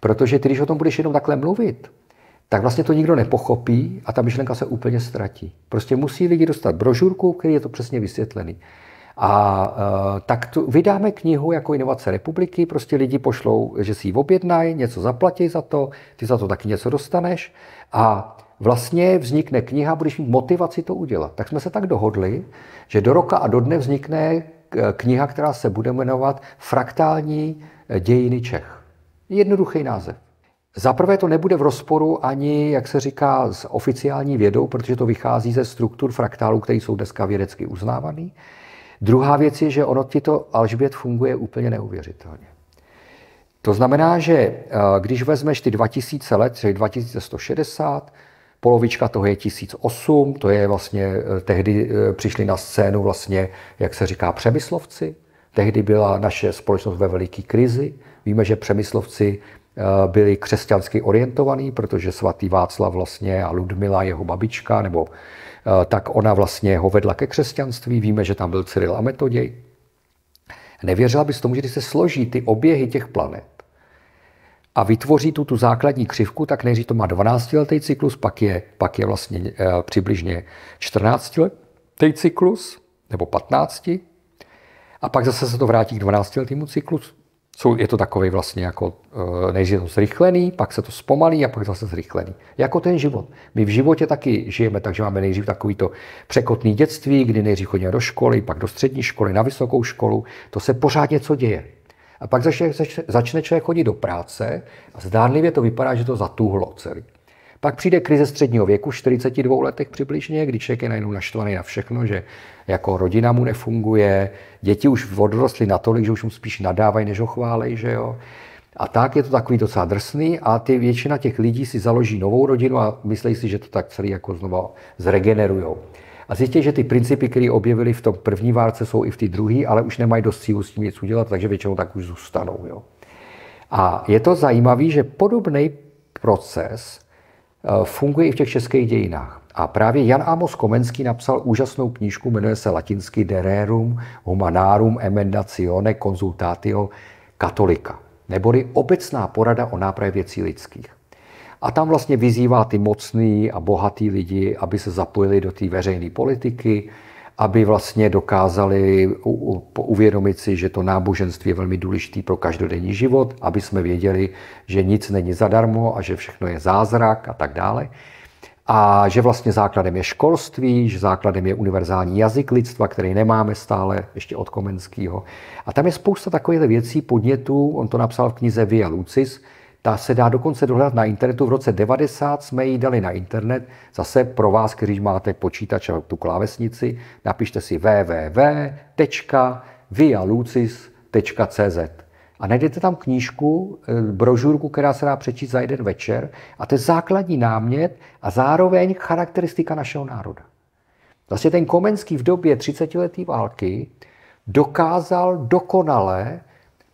Protože ty, když o tom budeš jenom takhle mluvit, tak vlastně to nikdo nepochopí a ta myšlenka se úplně ztratí. Prostě musí lidi dostat brožurku, který je to přesně vysvětlený. A uh, tak tu, vydáme knihu jako Inovace republiky, prostě lidi pošlou, že si ji objednají, něco zaplatí za to, ty za to taky něco dostaneš a vlastně vznikne kniha, budeš mít motivaci to udělat. Tak jsme se tak dohodli, že do roka a do dne vznikne eh, kniha, která se bude jmenovat Fraktální eh, dějiny Čech. Jednoduchý název. Za prvé to nebude v rozporu ani, jak se říká, s oficiální vědou, protože to vychází ze struktur fraktálů, které jsou dneska vědecky uznávaný. Druhá věc je, že ono ti to alžbět funguje úplně neuvěřitelně. To znamená, že eh, když vezmeš ty 2000 let, třeba 2160, Polovička toho je 1008, to je vlastně, eh, tehdy eh, přišli na scénu vlastně, jak se říká, přemyslovci. Tehdy byla naše společnost ve veliké krizi. Víme, že přemyslovci eh, byli křesťansky orientovaní, protože svatý Václav vlastně a Ludmila, jeho babička, nebo tak ona vlastně ho vedla ke křesťanství. Víme, že tam byl Cyril a Metoděj. Nevěřila bys tomu, že když se složí ty oběhy těch planet, a vytvoří tu, tu základní křivku, tak nejdřív to má 12-letý cyklus, pak je, pak je vlastně e, přibližně 14-letý cyklus, nebo 15, a pak zase se to vrátí k 12-letému cyklusu. Jsou, je to takový vlastně jako, e, je to zrychlený, pak se to zpomalí a pak zase zrychlený. Jako ten život. My v životě taky žijeme, takže máme nejdřív takový to překotný dětství, kdy nejdřív chodíme do školy, pak do střední školy, na vysokou školu. To se pořád něco děje. A pak začne, začne člověk chodit do práce a zdánlivě to vypadá, že to zatuhlo celý. Pak přijde krize středního věku, 42 letech přibližně, kdy člověk je najednou naštvaný na všechno, že jako rodina mu nefunguje, děti už odrostly natolik, že už mu spíš nadávají, než ho chválej, že jo. A tak je to takový docela drsný a ty většina těch lidí si založí novou rodinu a myslí si, že to tak celý jako znova zregenerujou a zjistí, že ty principy, které objevili v tom první válce, jsou i v té druhé, ale už nemají dost sílu s tím nic udělat, takže většinou tak už zůstanou. Jo. A je to zajímavé, že podobný proces eh, funguje i v těch českých dějinách. A právě Jan Amos Komenský napsal úžasnou knížku, jmenuje se latinsky Dererum Humanarum Emendatione Consultatio catholica. neboli obecná porada o nápravě věcí lidských. A tam vlastně vyzývá ty mocný a bohatý lidi, aby se zapojili do té veřejné politiky, aby vlastně dokázali uvědomit si, že to náboženství je velmi důležité pro každodenní život, aby jsme věděli, že nic není zadarmo a že všechno je zázrak a tak dále. A že vlastně základem je školství, že základem je univerzální jazyk lidstva, který nemáme stále ještě od Komenského. A tam je spousta takových věcí, podnětů, on to napsal v knize Via Lucis, ta se dá dokonce dohledat na internetu. V roce 90 jsme ji dali na internet. Zase pro vás, kteří máte počítač a tu klávesnici, napište si www.vialucis.cz a najdete tam knížku, eh, brožurku, která se dá přečíst za jeden večer a to je základní námět a zároveň charakteristika našeho národa. Vlastně ten Komenský v době 30. leté války dokázal dokonale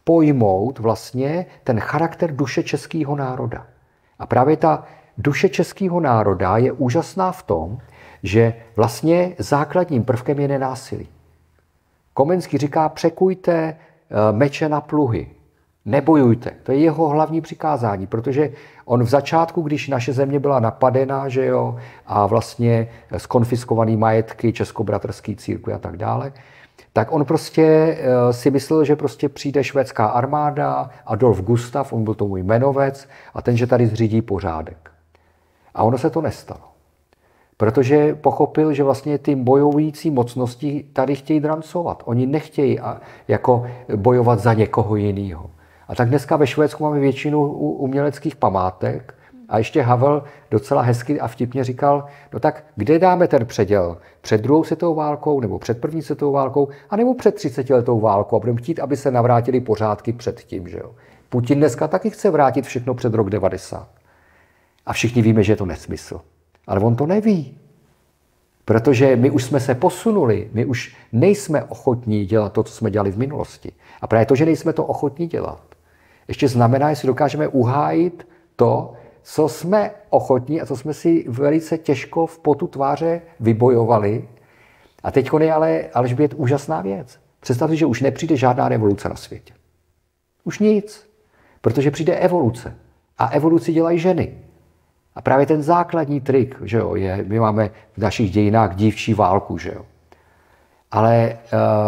pojmout vlastně ten charakter duše českého národa. A právě ta duše českého národa je úžasná v tom, že vlastně základním prvkem je nenásilí. Komenský říká, překujte eh, meče na pluhy, nebojujte. To je jeho hlavní přikázání, protože on v začátku, když naše země byla napadená, že jo, a vlastně skonfiskovaný majetky českobratrský církve a tak dále, tak on prostě eh, si myslel, že prostě přijde švédská armáda, Adolf Gustav, on byl to můj jmenovec, a ten, že tady zřídí pořádek. A ono se to nestalo. Protože pochopil, že vlastně ty bojující mocnosti tady chtějí drancovat. Oni nechtějí jako bojovat za někoho jiného. A tak dneska ve Švédsku máme většinu uměleckých památek, a ještě Havel docela hezky a vtipně říkal, no tak kde dáme ten předěl? Před druhou světovou válkou, nebo před první světovou válkou, a nebo před 30 letou válkou a budeme chtít, aby se navrátili pořádky před tím, že jo. Putin dneska taky chce vrátit všechno před rok 90. A všichni víme, že je to nesmysl. Ale on to neví. Protože my už jsme se posunuli, my už nejsme ochotní dělat to, co jsme dělali v minulosti. A právě to, že nejsme to ochotní dělat, ještě znamená, že dokážeme uhájit to, co jsme ochotní a co jsme si velice těžko v potu tváře vybojovali. A teď je ale Alžbět úžasná věc. Představ si, že už nepřijde žádná revoluce na světě. Už nic. Protože přijde evoluce. A evoluci dělají ženy. A právě ten základní trik, že jo, je, my máme v našich dějinách dívčí válku, že jo. Ale e,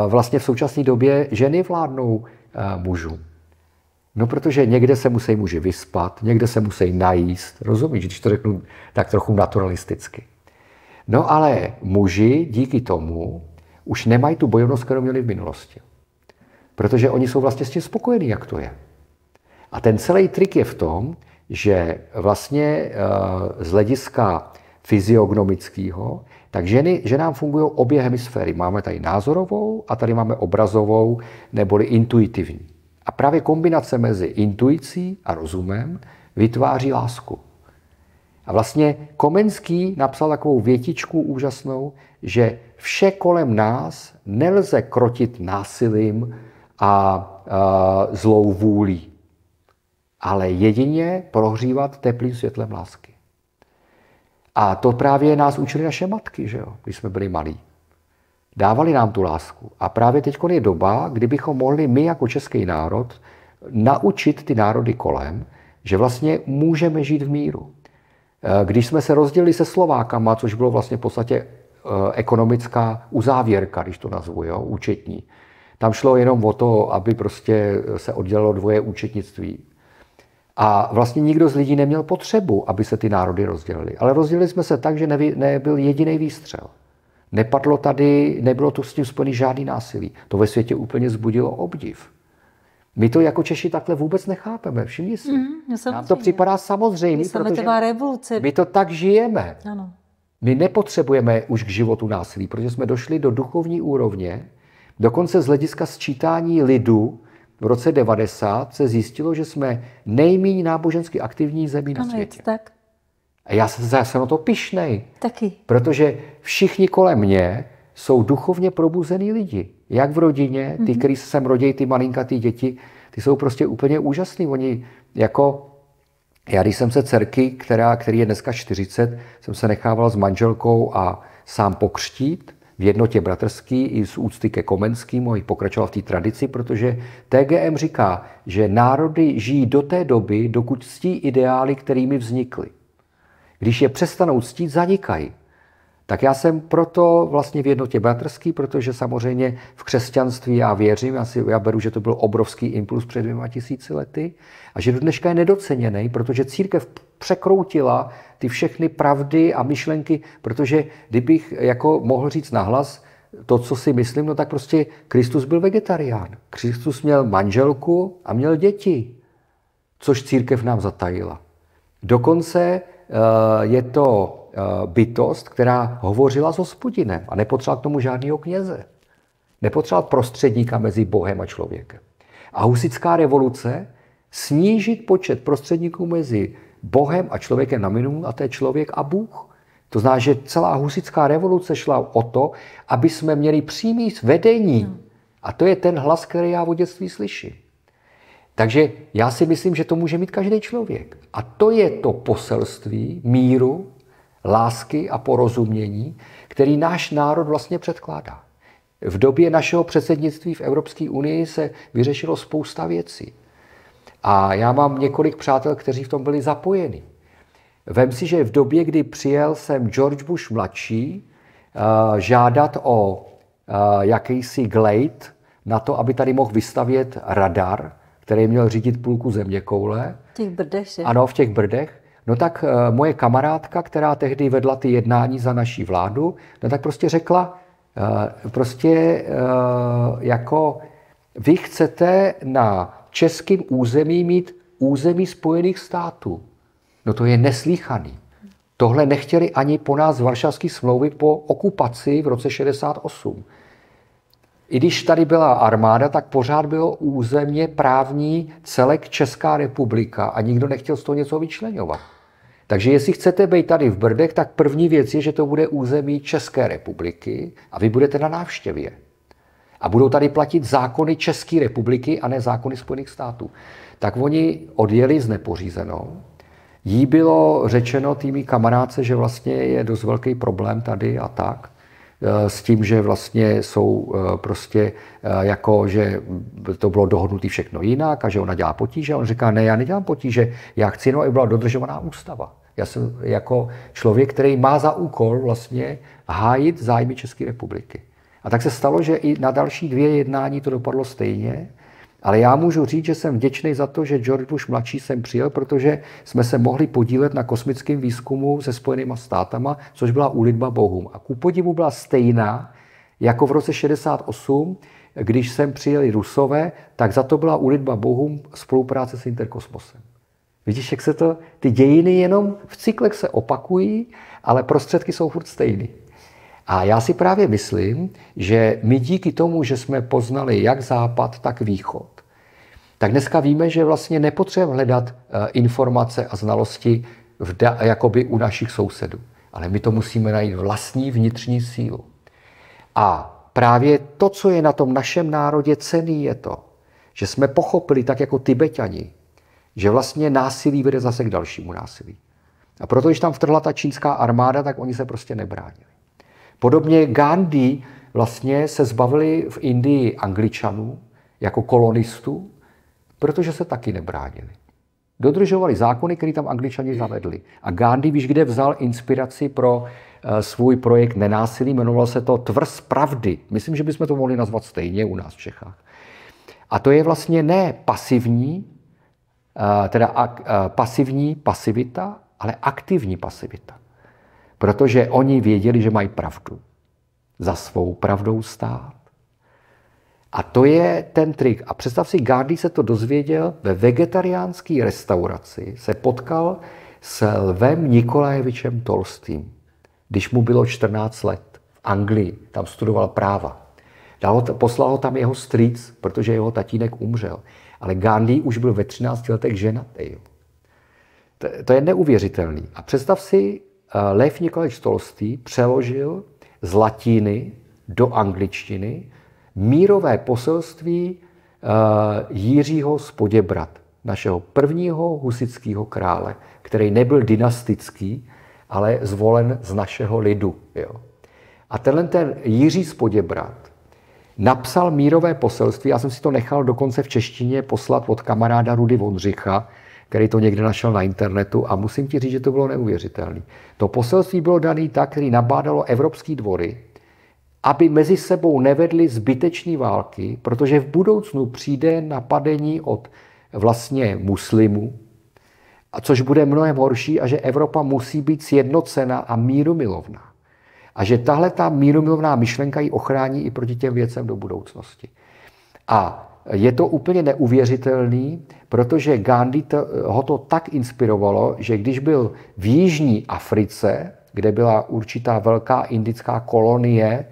vlastně v současné době ženy vládnou e, mužům. No, protože někde se musí muži vyspat, někde se musí najíst, rozumíš, když to řeknu tak trochu naturalisticky. No ale muži díky tomu už nemají tu bojovnost, kterou měli v minulosti. Protože oni jsou vlastně s tím spokojení, jak to je. A ten celý trik je v tom, že vlastně eh, z hlediska fyziognomického, tak ženy, ženám fungují obě hemisféry. Máme tady názorovou a tady máme obrazovou neboli intuitivní. A právě kombinace mezi intuicí a rozumem vytváří lásku. A vlastně Komenský napsal takovou větičku úžasnou, že vše kolem nás nelze krotit násilím a, a zlou vůlí, ale jedině prohřívat teplým světlem lásky. A to právě nás učili naše matky, že jo, když jsme byli malí dávali nám tu lásku. A právě teď je doba, kdybychom mohli my jako český národ naučit ty národy kolem, že vlastně můžeme žít v míru. Eh, když jsme se rozdělili se Slovákama, což bylo vlastně v podstatě eh, ekonomická uzávěrka, když to nazvu, jo, účetní, tam šlo jenom o to, aby prostě se oddělilo dvoje účetnictví. A vlastně nikdo z lidí neměl potřebu, aby se ty národy rozdělili. Ale rozdělili jsme se tak, že nebyl jediný výstřel. Nepadlo tady, nebylo tu s tím spojený žádný násilí. To ve světě úplně zbudilo obdiv. My to jako Češi takhle vůbec nechápeme, všimni si. Mm, Nám to připadá samozřejmě, protože revoluce. my to tak žijeme. Ano. My nepotřebujeme už k životu násilí, protože jsme došli do duchovní úrovně. Dokonce z hlediska sčítání lidu v roce 90 se zjistilo, že jsme nejméně nábožensky aktivní zemí ano, na světě. tak. A já jsem, já jsem na to pišnej. Taky. Protože všichni kolem mě jsou duchovně probuzený lidi. Jak v rodině, ty, mm-hmm. který se sem rodí, ty malinkatý děti, ty jsou prostě úplně úžasný. Oni jako... Já když jsem se dcerky, která, který je dneska 40, jsem se nechával s manželkou a sám pokřtít v jednotě bratrský i z úcty ke Komenskýmu, i pokračoval v té tradici, protože TGM říká, že národy žijí do té doby, dokud ctí ideály, kterými vznikly. Když je přestanou ctít, zanikají. Tak já jsem proto vlastně v jednotě bratrský, protože samozřejmě v křesťanství já věřím, já, si, já beru, že to byl obrovský impuls před dvěma tisíci lety a že do dneška je nedoceněný, protože církev překroutila ty všechny pravdy a myšlenky, protože kdybych jako mohl říct nahlas to, co si myslím, no tak prostě Kristus byl vegetarián. Kristus měl manželku a měl děti, což církev nám zatajila. Dokonce Eh, je to eh, bytost, která hovořila s hospodinem a nepotřebovala k tomu žádného kněze. Nepotřebovala prostředníka mezi Bohem a člověkem. A husická revoluce snížit počet prostředníků mezi Bohem a člověkem na minimum, a to je člověk a Bůh. To znamená, že celá husická revoluce šla o to, aby jsme měli přímý vedení. No. A to je ten hlas, který já v dětství slyším. Takže já si myslím, že to může mít každý člověk. A to je to poselství míru, lásky a porozumění, který náš národ vlastně předkládá. V době našeho předsednictví v Evropské unii se vyřešilo spousta věcí. A já mám několik přátel, kteří v tom byli zapojeni. Vem si, že v době, kdy přijel sem George Bush mladší eh, žádat o eh, jakýsi glade na to, aby tady mohl vystavět radar, který měl řídit půlku země koule. V těch brdech, že? Ano, v těch brdech. No tak eh, moje kamarádka, která tehdy vedla ty jednání za naší vládu, no tak prostě řekla, eh, prostě eh, jako vy chcete na českým území mít území Spojených států. No to je neslíchaný. Tohle nechtěli ani po nás z Varšavské smlouvy po okupaci v roce 68 i když tady byla armáda, tak pořád bylo územně právní celek Česká republika a nikdo nechtěl z toho něco vyčlenovat. Takže jestli chcete být tady v Brdech, tak první věc je, že to bude území České republiky a vy budete na návštěvě. A budou tady platit zákony České republiky a ne zákony Spojených států. Tak oni odjeli z nepořízenou. Jí bylo řečeno tými kamarádce, že vlastně je dost velký problém tady a tak. Eh, s tím, že vlastně jsou eh, prostě eh, jako, že to bylo dohodnuté všechno jinak a že ona dělá potíže. On říká, ne, já nedělám potíže, já chci jenom, aby byla dodržovaná ústava. Já jsem jako člověk, který má za úkol vlastně hájit zájmy České republiky. A tak se stalo, že i na další dvě jednání to dopadlo stejně ale já můžu říct, že jsem vděčný za to, že George Bush mladší jsem přijel, protože jsme se mohli podílet na kosmickém výzkumu se Spojenými státama, což byla úlitba bohům. A ku podivu byla stejná jako v roce 68, když sem přijeli Rusové, tak za to byla úlitba bohům spolupráce s Interkosmosem. Vidíš, jak se to, ty dějiny jenom v cyklech se opakují, ale prostředky jsou furt stejný. A já si právě myslím, že my díky tomu, že jsme poznali jak západ, tak východ, tak dneska víme, že vlastně nepotřebujeme hledat eh, informace a znalosti v da, jakoby u našich sousedů. Ale my to musíme najít vlastní vnitřní sílu. A právě to, co je na tom našem národě cený, je to, že jsme pochopili, tak jako Tibetani, že vlastně násilí vede zase k dalšímu násilí. A proto, když tam vtrhla ta čínská armáda, tak oni se prostě nebránili. Podobně Gandhi vlastně se zbavili v Indii angličanů jako kolonistů, protože se taky nebránili. Dodržovali zákony, které tam angličani zavedli. A Gandhi, víš, kde vzal inspiraci pro eh, svůj projekt Nenásilí, jmenoval se to Tvrz pravdy. Myslím, že bychom to mohli nazvat stejně u nás v Čechách. A to je vlastně ne pasivní, eh, teda eh, pasivní pasivita, ale aktivní pasivita. Protože oni věděli, že mají pravdu. Za svou pravdou stát. A to je ten trik. A představ si, Gardy se to dozvěděl ve vegetariánské restauraci, se potkal s Lvem Nikolajevičem Tolstým, když mu bylo 14 let v Anglii, tam studoval práva. Dal ho, poslal ho tam jeho strýc, protože jeho tatínek umřel. Ale Gandhi už byl ve 13 letech ženatý. To, to je neuvěřitelný. A představ si, eh, Lev Nikolajevič Tolstý přeložil z latiny do angličtiny mírové poselství eh, Jiřího z Poděbrat, našeho prvního husického krále, který nebyl dynastický, ale zvolen z našeho lidu. Jo. A tenhle ten Jiří z Poděbrat napsal mírové poselství, já jsem si to nechal dokonce v češtině poslat od kamaráda Rudy Vondřicha, který to někde našel na internetu a musím ti říct, že to bylo neuvěřitelné. To poselství bylo dané tak, který nabádalo evropský dvory, aby mezi sebou nevedli zbytečné války, protože v budoucnu přijde napadení od vlastně muslimů, a což bude mnohem horší a že Evropa musí být sjednocena a mírumilovná. A že tahle ta mírumilovná myšlenka ji ochrání i proti těm věcem do budoucnosti. A je to úplně neuvěřitelný, protože Gandhi to, ho to tak inspirovalo, že když byl v Jižní Africe, kde byla určitá velká indická kolonie,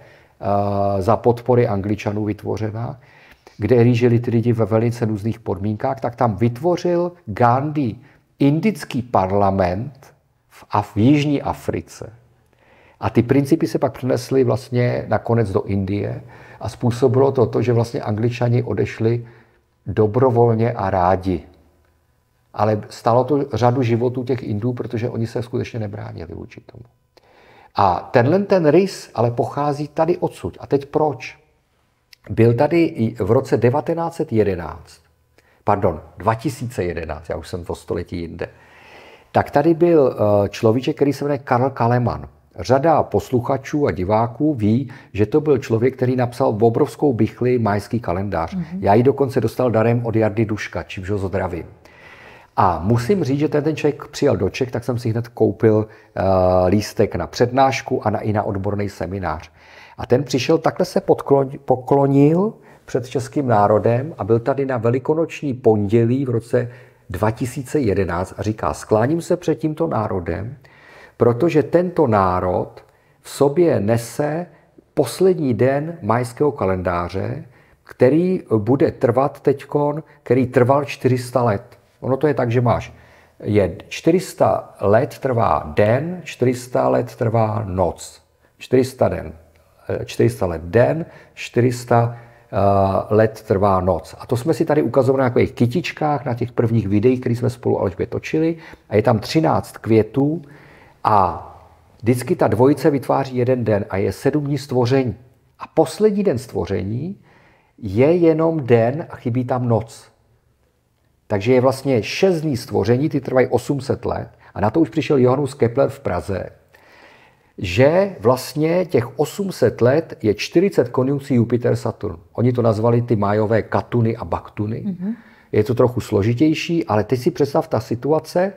za podpory angličanů vytvořená, kde žili ty lidi ve velice různých podmínkách, tak tam vytvořil Gandhi indický parlament v, Af- v Jižní Africe. A ty principy se pak přinesly vlastně nakonec do Indie a způsobilo to to, že vlastně angličani odešli dobrovolně a rádi. Ale stalo to řadu životů těch Indů, protože oni se skutečně nebránili vůči tomu. A tenhle ten rys ale pochází tady odsud. A teď proč? Byl tady i v roce 1911, pardon, 2011, já už jsem to století jinde, tak tady byl eh, človíček, který se jmenuje Karl Kaleman. Řada posluchačů a diváků ví, že to byl člověk, který napsal v obrovskou bychli majský kalendář. Mm-hmm. Já ji dokonce dostal darem od Jardy Duška, čímž ho zdravím. A musím říct, že ten, ten člověk přijel do Čech, tak jsem si hned koupil uh, lístek na přednášku a na, i na odborný seminář. A ten přišel, takhle se podklon, poklonil před českým národem a byl tady na velikonoční pondělí v roce 2011 a říká, skláním se před tímto národem, protože tento národ v sobě nese poslední den majského kalendáře, který bude trvat teďkon, který trval 400 let. Ono to je tak, že máš je 400 let trvá den, 400 let trvá noc. 400 den, 400 eh, let den, 400 eh, let trvá noc. A to jsme si tady ukazovali na takových kytičkách, na těch prvních videích, které jsme spolu Alžbě točili. A je tam 13 květů a vždycky ta dvojice vytváří jeden den a je sedm dní stvoření. A poslední den stvoření je jenom den a chybí tam noc. Takže je vlastně šest dní stvoření, ty trvají 800 let. A na to už přišel Johannes Kepler v Praze, že vlastně těch 800 let je 40 konjunkcí Jupiter-Saturn. Oni to nazvali ty májové katuny a baktuny. Mm-hmm. Je to trochu složitější, ale teď si představ ta situace,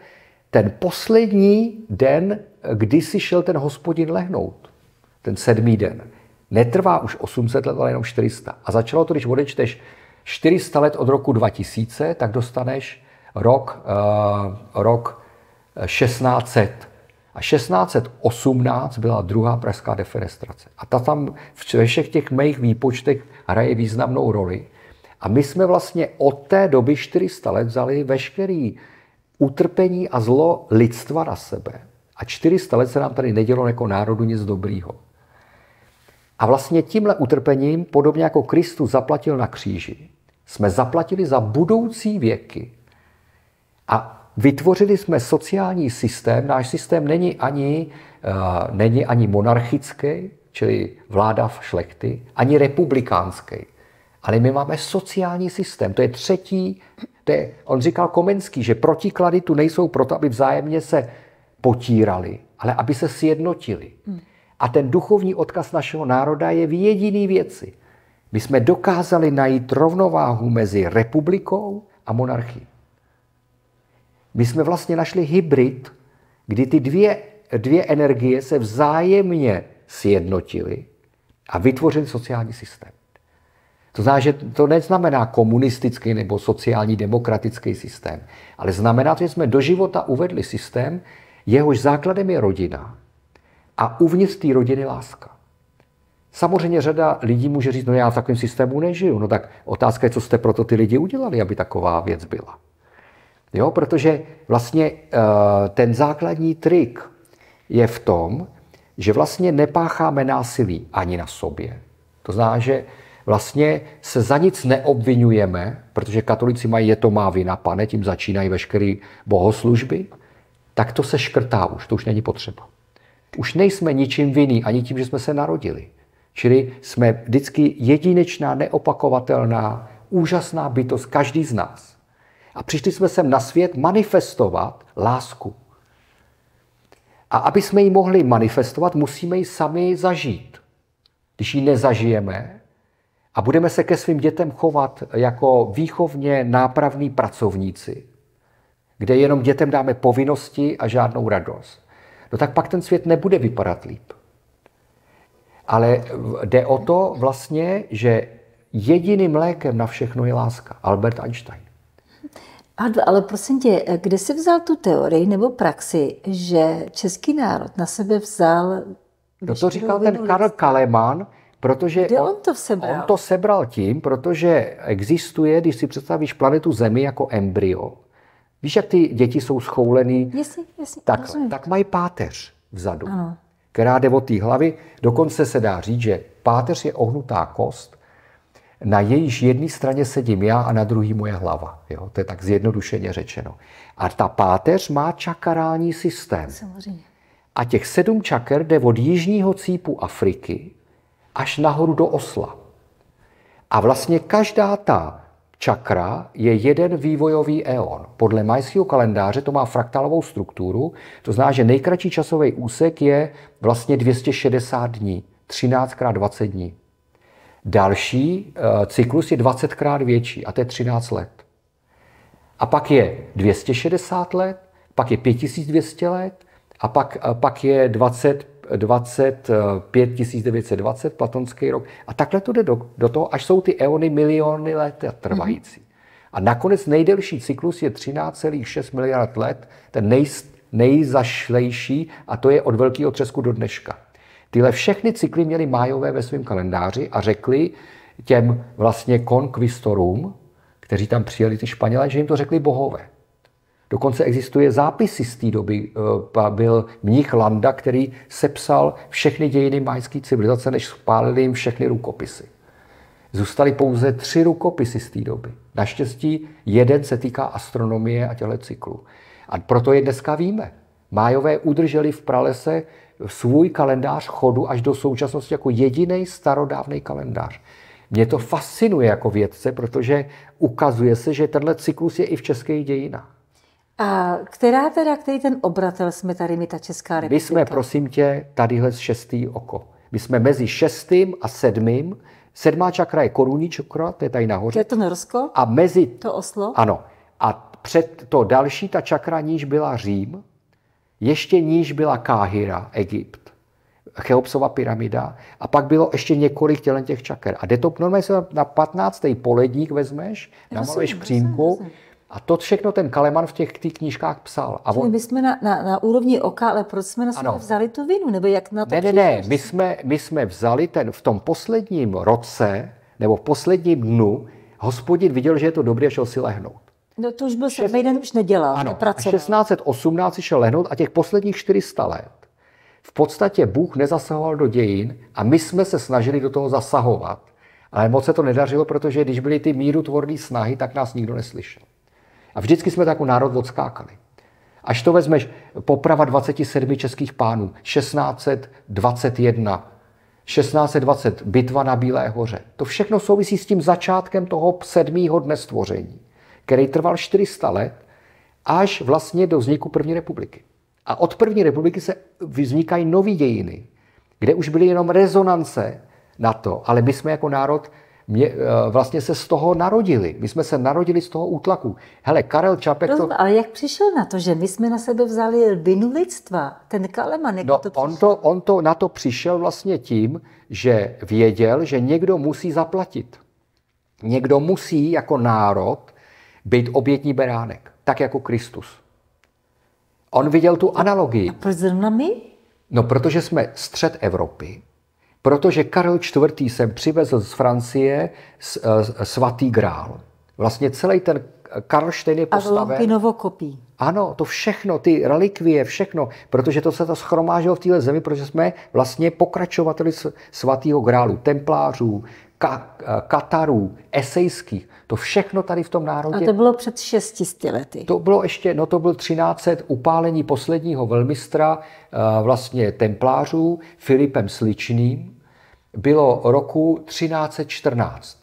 ten poslední den, kdy si šel ten hospodin lehnout, ten sedmý den, netrvá už 800 let, ale jenom 400. A začalo to, když odečteš 400 let od roku 2000, tak dostaneš rok, uh, rok 1600. Eh, a 1618 byla druhá pražská defenestrace. A ta tam v všech těch mých výpočtech hraje významnou roli. A my jsme vlastně od té doby 400 let vzali veškerý utrpení a zlo lidstva na sebe. A 400 let se nám tady nedělo jako národu nic dobrýho. A vlastně tímhle utrpením, podobně jako Kristus zaplatil na kříži, jsme zaplatili za budoucí věky a vytvořili jsme sociální systém. Náš systém není ani, uh, není ani monarchický, čili vláda v šlechty, ani republikánský. Ale my máme sociální systém. To je třetí, to je, on říkal Komenský, že protiklady tu nejsou proto, aby vzájemně se potírali, ale aby se sjednotili. Hmm. A ten duchovní odkaz našeho národa je v jediný věci – my jsme dokázali najít rovnováhu mezi republikou a monarchií. My jsme vlastně našli hybrid, kdy ty dvě, dvě energie se vzájemně sjednotily a vytvořili sociální systém. To znamená, že to neznamená komunistický nebo sociální demokratický systém, ale znamená to, že jsme do života uvedli systém, jehož základem je rodina a uvnitř té rodiny láska. Samozřejmě řada lidí může říct, no já v takovém systému nežiju. No tak otázka je, co jste proto ty lidi udělali, aby taková věc byla. Jo, protože vlastně eh, ten základní trik je v tom, že vlastně nepácháme násilí ani na sobě. To znamená, že vlastně se za nic neobvinujeme, protože katolici mají je to má vina, pane, tím začínají veškeré bohoslužby, tak to se škrtá už, to už není potřeba. Už nejsme ničím vinní, ani tím, že jsme se narodili. Čili jsme vždycky jedinečná, neopakovatelná, úžasná bytost, každý z nás. A přišli jsme sem na svět manifestovat lásku. A aby jsme ji mohli manifestovat, musíme ji sami zažít. Když ji nezažijeme a budeme se ke svým dětem chovat jako výchovně nápravní pracovníci, kde jenom dětem dáme povinnosti a žádnou radost, no tak pak ten svět nebude vypadat líp. Ale jde o to vlastně, že jediným lékem na všechno je láska. Albert Einstein. ale prosím tě, kde jsi vzal tu teorii nebo praxi, že český národ na sebe vzal... No to říkal ten lidství. Karl Kaleman, protože Kde on, on, to sebral? on to sebral tím, protože existuje, když si představíš planetu Zemi jako embryo, víš, jak ty děti jsou schoulený, Jestli, jestli, tak, tak mají páteř vzadu. Ano která jde od té hlavy. Dokonce se dá říct, že páteř je ohnutá kost, na jejíž jedné straně sedím já a na druhý moje hlava. Jo? To je tak zjednodušeně řečeno. A ta páteř má čakarální systém. Samozřejmě. A těch sedm čaker jde od jižního cípu Afriky až nahoru do osla. A vlastně každá ta Čakra je jeden vývojový eon. Podle majského kalendáře to má fraktálovou strukturu, to znamená, že nejkratší časový úsek je vlastně 260 dní, 13 x 20 dní. Další e, cyklus je 20 krát větší a to je 13 let. A pak je 260 let, pak je 5200 let a pak, a eh, pak je 20 25 920, eh, platonský rok. A takhle to jde do, do toho, až jsou ty eony miliony let trvající. Mm. A nakonec nejdelší cyklus je 13,6 miliard let, ten nej, nejzašlejší, a to je od Velkého třesku do dneška. Tyhle všechny cykly měli májové ve svém kalendáři a řekli těm vlastně konkvistorům, kteří tam přijeli ty Španělé, že jim to řekli bohové. Dokonce existuje zápisy z té doby. Eh, byl mnich Landa, který sepsal všechny dějiny majské civilizace, než spálili jim všechny rukopisy. Zůstaly pouze tři rukopisy z té doby. Naštěstí jeden se týká astronomie a těle cyklu. A proto je dneska víme. Májové udrželi v pralese svůj kalendář chodu až do současnosti jako jediný starodávný kalendář. Mě to fascinuje jako vědce, protože ukazuje se, že tenhle cyklus je i v českých dějinách. A která teda, který ten obratel jsme tady my, ta Česká republika? My jsme, prosím tě, tadyhle z šestý oko. My jsme mezi šestým a sedmým. Sedmá čakra je korunní čakra, to je tady nahoře. To je to Norsko? A mezi... To Oslo? Ano. A před to další, ta čakra, níž byla Řím, ještě níž byla Káhyra, Egypt, Cheopsova pyramida a pak bylo ještě několik tělen těch čaker. A jde to, normálně se na 15. poledník vezmeš, namaluješ přímku, rozumím a to všechno ten Kaleman v těch tý knížkách psal. A on... My jsme na, na, na úrovni oka, ale proč jsme na sebe vzali tu vinu? Nebo jak na to Ne, ne, ne, my jsme, my jsme vzali ten, v tom posledním roce, nebo v posledním dnu, hospodin viděl, že je to dobré, šel si lehnout. No to už byl Šest... sedmý den, už nedělal, ano, a 1618 šel lehnout a těch posledních 400 let v podstatě Bůh nezasahoval do dějin a my jsme se snažili do toho zasahovat. Ale moc se to nedařilo, protože když byly ty míru tvorné snahy, tak nás nikdo neslyšel. A vždycky jsme to národ odskákali. Až to vezmeš, poprava 27 českých pánů, 1621, 1620, bitva na Bílé hoře. To všechno souvisí s tím začátkem toho sedmého dne stvoření, který trval 400 let až vlastně do vzniku první republiky. A od první republiky se vznikají nové dějiny, kde už byly jenom rezonance na to, ale my jsme jako národ mě, eh, vlastně se z toho narodili. My jsme se narodili z toho útlaku. Hele, Karel Čapek Proto, to... Ale jak přišel na to, že my jsme na sebe vzali vinu lidstva? Ten Kaleman, no, to on, to, on to na to přišel vlastně tím, že věděl, že někdo musí zaplatit. Někdo musí jako národ být obětní beránek, tak jako Kristus. On viděl tu analogii. A proč zrovna my? No, protože jsme střed Evropy, protože Karel IV. sem přivezl z Francie eh, svatý grál. Vlastně celý ten Karlštejn je postaven... A Lompinovo kopí. Ano, to všechno, ty relikvie, všechno, protože to se to schromážilo v téhle zemi, protože jsme vlastně pokračovateli svatého grálu, templářů, ka, eh, katarů, esejských. To všechno tady v tom národě... A to bylo před 600 lety. To bylo ještě, no to byl 1300 upálení posledního velmistra eh, vlastně templářů Filipem Sličným, bylo roku 1314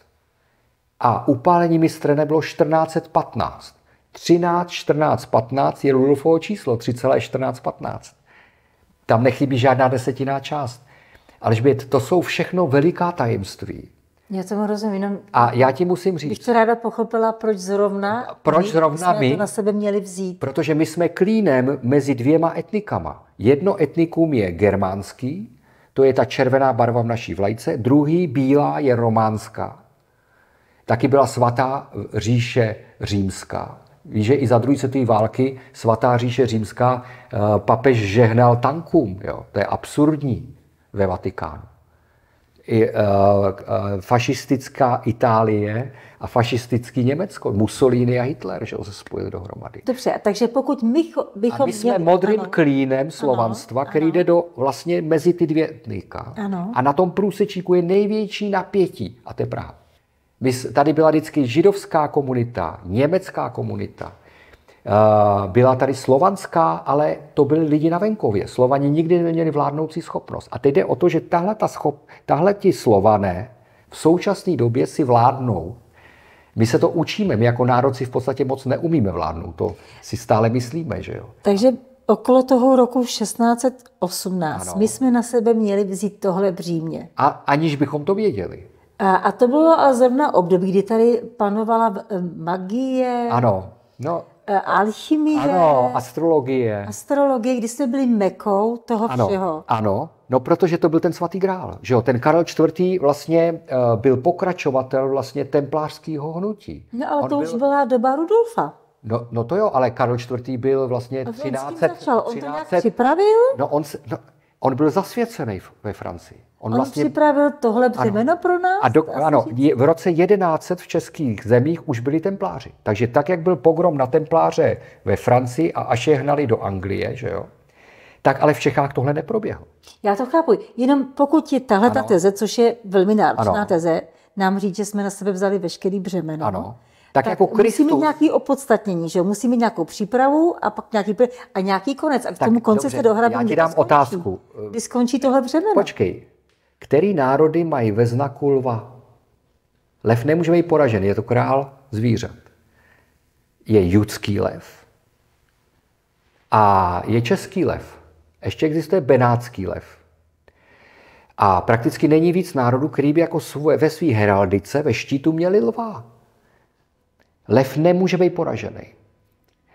a upálení mistra nebylo 1415. 13, 14, 15 je Rudolfovo číslo, 3,14, 15. Tam nechybí žádná desetiná část. ale Alžbět, to jsou všechno veliká tajemství. Já tomu rozumím, jenom... A já ti musím říct... Bych to ráda pochopila, proč zrovna... Proč my, zrovna my? To na sebe měli vzít. Protože my jsme klínem mezi dvěma etnikama. Jedno etnikum je germánský to je ta červená barva v naší vlajce, druhý bílá je románská. Taky byla svatá říše římská. Víš, že i za druhé světové války svatá říše římská eh, papež žehnal tankům. Jo? To je absurdní ve Vatikánu i, uh, uh, fašistická Itálie a fašistický Německo. Mussolini a Hitler, že ho se spojili dohromady. Dobře, takže pokud my bychom... A my jsme měli... modrým ano. klínem slovanstva, ano. který ano. jde do vlastně mezi ty dvě etnika. Ano. A na tom průsečíku je největší napětí. A to je právě. Tady byla vždycky židovská komunita, německá komunita, Eh, byla tady slovanská, ale to byli lidi na venkově. Slovani nikdy neměli vládnoucí schopnost. A teď jde o to, že tahle, ta schop, tahle ti slované v současné době si vládnou. My se to učíme, my jako národ si v podstatě moc neumíme vládnout. To si stále myslíme, že jo. Takže okolo toho roku 1618 ano. my jsme na sebe měli vzít tohle břímě. A aniž bychom to věděli. A, a to bylo zrovna období, kdy tady panovala eh, magie. Ano. No, Eh, alchymie. Ano, astrologie. Astrologie, kdy jste byli mekou toho ano, všeho. Ano, no protože to byl ten svatý grál. Že jo? Ten Karel IV. vlastně uh, byl pokračovatel vlastně templářského hnutí. No ale On to byl... už byla doba Rudolfa. No, no to jo, ale Karel IV. byl vlastně 13... On, 13, on to nějak připravil? No on, no, on byl zasvěcený ve Francii. On, on vlastně... připravil tohle břemeno pro nás? A do, ano, je, v roce 1100 v českých zemích už byli templáři. Takže tak, jak byl pogrom na templáře ve Francii a až je hnali do Anglie, že jo, tak ale v Čechách tohle neproběhlo. Já to chápu. Jenom pokud je tahle ta teze, což je velmi náročná ano. teze, nám říct, že jsme na sebe vzali veškerý břemeno, ano. Tak, tak jako musí Christus, mít nějaké opodstatnění, že Musí mít nějakou přípravu a pak nějaký, a nějaký konec. A k tak, tomu konci dobře, se dohrabím. Já ti dám otázku. Kdy skončí tohle břemeno? Počkej, který národy mají ve znaku lva. Lev nemůže být poražen, je to král zvířat. Je judský lev a je český lev. Ještě existuje benátský lev. A prakticky není víc národů, který by jako svoje, ve své heraldice, ve štítu měli lva. Lev nemůže být poražený.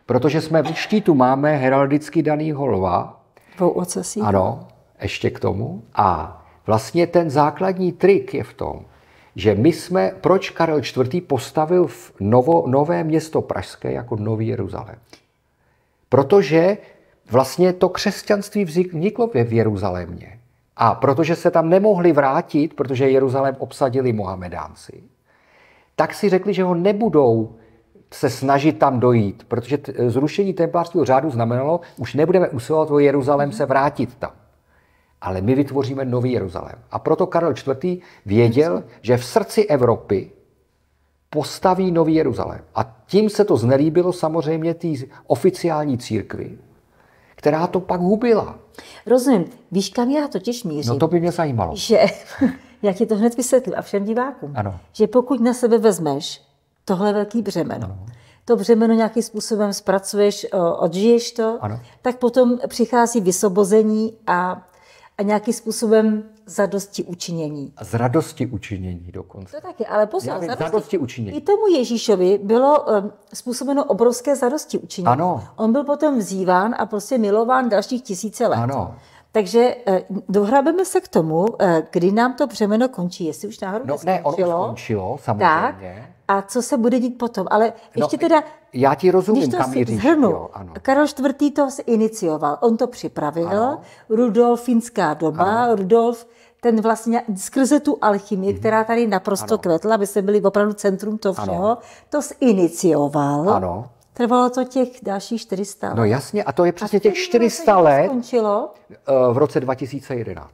Protože jsme v štítu máme heraldicky daný lva. Dvou ocesí. Ano, ještě k tomu. A Vlastně ten základní trik je v tom, že my jsme, proč Karel IV. postavil v novo, nové město Pražské jako Nový Jeruzalém? Protože vlastně to křesťanství vzniklo v Jeruzalémě. A protože se tam nemohli vrátit, protože Jeruzalém obsadili Mohamedánci, tak si řekli, že ho nebudou se snažit tam dojít, protože zrušení templářského řádu znamenalo, už nebudeme usilovat o Jeruzalém se vrátit tam ale my vytvoříme nový Jeruzalém. A proto Karel IV. věděl, že v srdci Evropy postaví nový Jeruzalém. A tím se to znelíbilo samozřejmě té oficiální církvi, která to pak hubila. Rozumím. Víš, kam já totiž mířím? No to by mě zajímalo. Že, já ti to hned vysvětlím a všem divákům, ano. že pokud na sebe vezmeš tohle velký břemeno, ano. to břemeno nějakým způsobem zpracuješ, odžiješ to, ano. tak potom přichází vysobození a a nějakým způsobem zadosti učinění. A z radosti učinění dokonce. To taky, ale pozor, vím, zadosti, zadosti učinění. I tomu Ježíšovi bylo um, způsobeno obrovské zadosti učinění. Ano. On byl potom vzýván a prostě milován dalších tisíce let. Ano. Takže eh, dohrabeme se k tomu, eh, kdy nám to břemeno končí, jestli už náhodou no, ne, Ne, ono skončilo, samozřejmě. Tak, a co se bude dít potom? Ale no, ještě no, teda já ti rozumím, Když to kam míříš. Zhrnu, jo, ano. Karol IV. to inicioval, on to připravil, ano. Rudolf, finská doba, ano. Rudolf ten vlastně skrze tu alchymii, mm která tady naprosto ano. kvetla, aby se byli opravdu centrum toho všeho, ano. to zinicioval. Ano. Trvalo to těch dalších 400 no let. No jasně, a to je přesně těch 400 vlastně let. skončilo? Eh, v roce 2011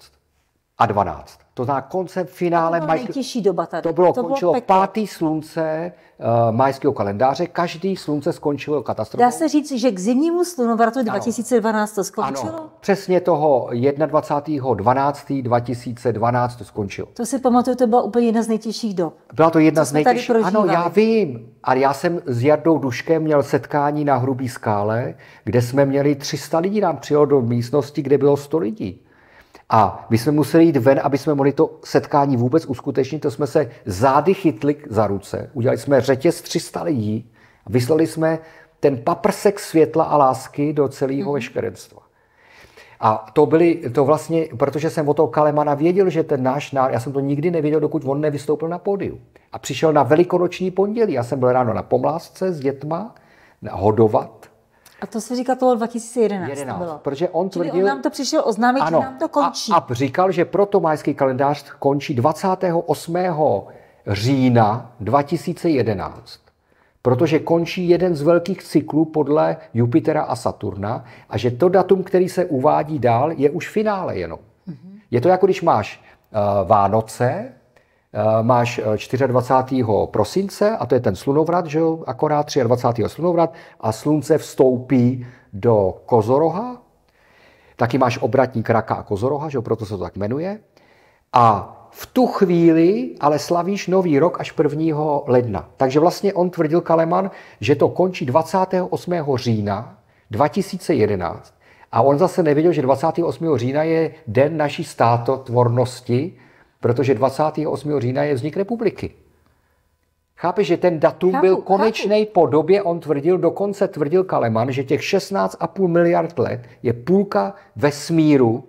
a 12. To znamená koncem finále. To bylo maj... doba tady. To bylo, to končilo bylo pátý slunce uh, majského kalendáře. Každý slunce skončilo katastrofou. Dá se říct, že k zimnímu slunovratu 2012 ano. to skončilo? Ano, přesně toho 21.12.2012 to skončilo. To si pamatuju, to byla úplně jedna z nejtěžších dob. Byla to jedna Co z nejtěžších. Ano, já vím. A já jsem s Jardou Duškem měl setkání na Hrubý skále, kde jsme měli 300 lidí, nám přijelo do místnosti, kde bylo 100 lidí. A my jsme museli jít ven, aby jsme mohli to setkání vůbec uskutečnit. To jsme se zády chytli za ruce, udělali jsme řetěz 300 lidí a vyslali jsme ten paprsek světla a lásky do celého mm-hmm. veškerenstva. A to byly, to vlastně, protože jsem o toho Kalemana věděl, že ten náš národ, já jsem to nikdy nevěděl, dokud on nevystoupil na pódiu. A přišel na velikonoční pondělí. Já jsem byl ráno na pomlásce s dětma hodovat a to se říká, to 2011. 11, to bylo. Protože on Čili on nám to přišel oznámit, ano, že nám to končí. A, a říkal, že proto majský kalendář končí 28. října 2011 protože končí jeden z velkých cyklů podle Jupitera a Saturna a že to datum, který se uvádí dál, je už finále jenom. Mm-hmm. Je to jako když máš uh, Vánoce, Eh, máš 24. Eh, prosince, a to je ten slunovrat, že jo, akorát 23. slunovrat, a slunce vstoupí do kozoroha, taky máš obratník raka a kozoroha, že jo, proto se to tak jmenuje. A v tu chvíli ale slavíš nový rok až 1. ledna. Takže vlastně on tvrdil Kaleman, že to končí 28. října 2011. A on zase nevěděl, že 28. října je den naší státotvornosti, protože 28. října je vznik republiky. Chápeš, že ten datum chápu, byl konečný po době, on tvrdil, dokonce tvrdil Kaleman, že těch 16,5 miliard let je půlka vesmíru,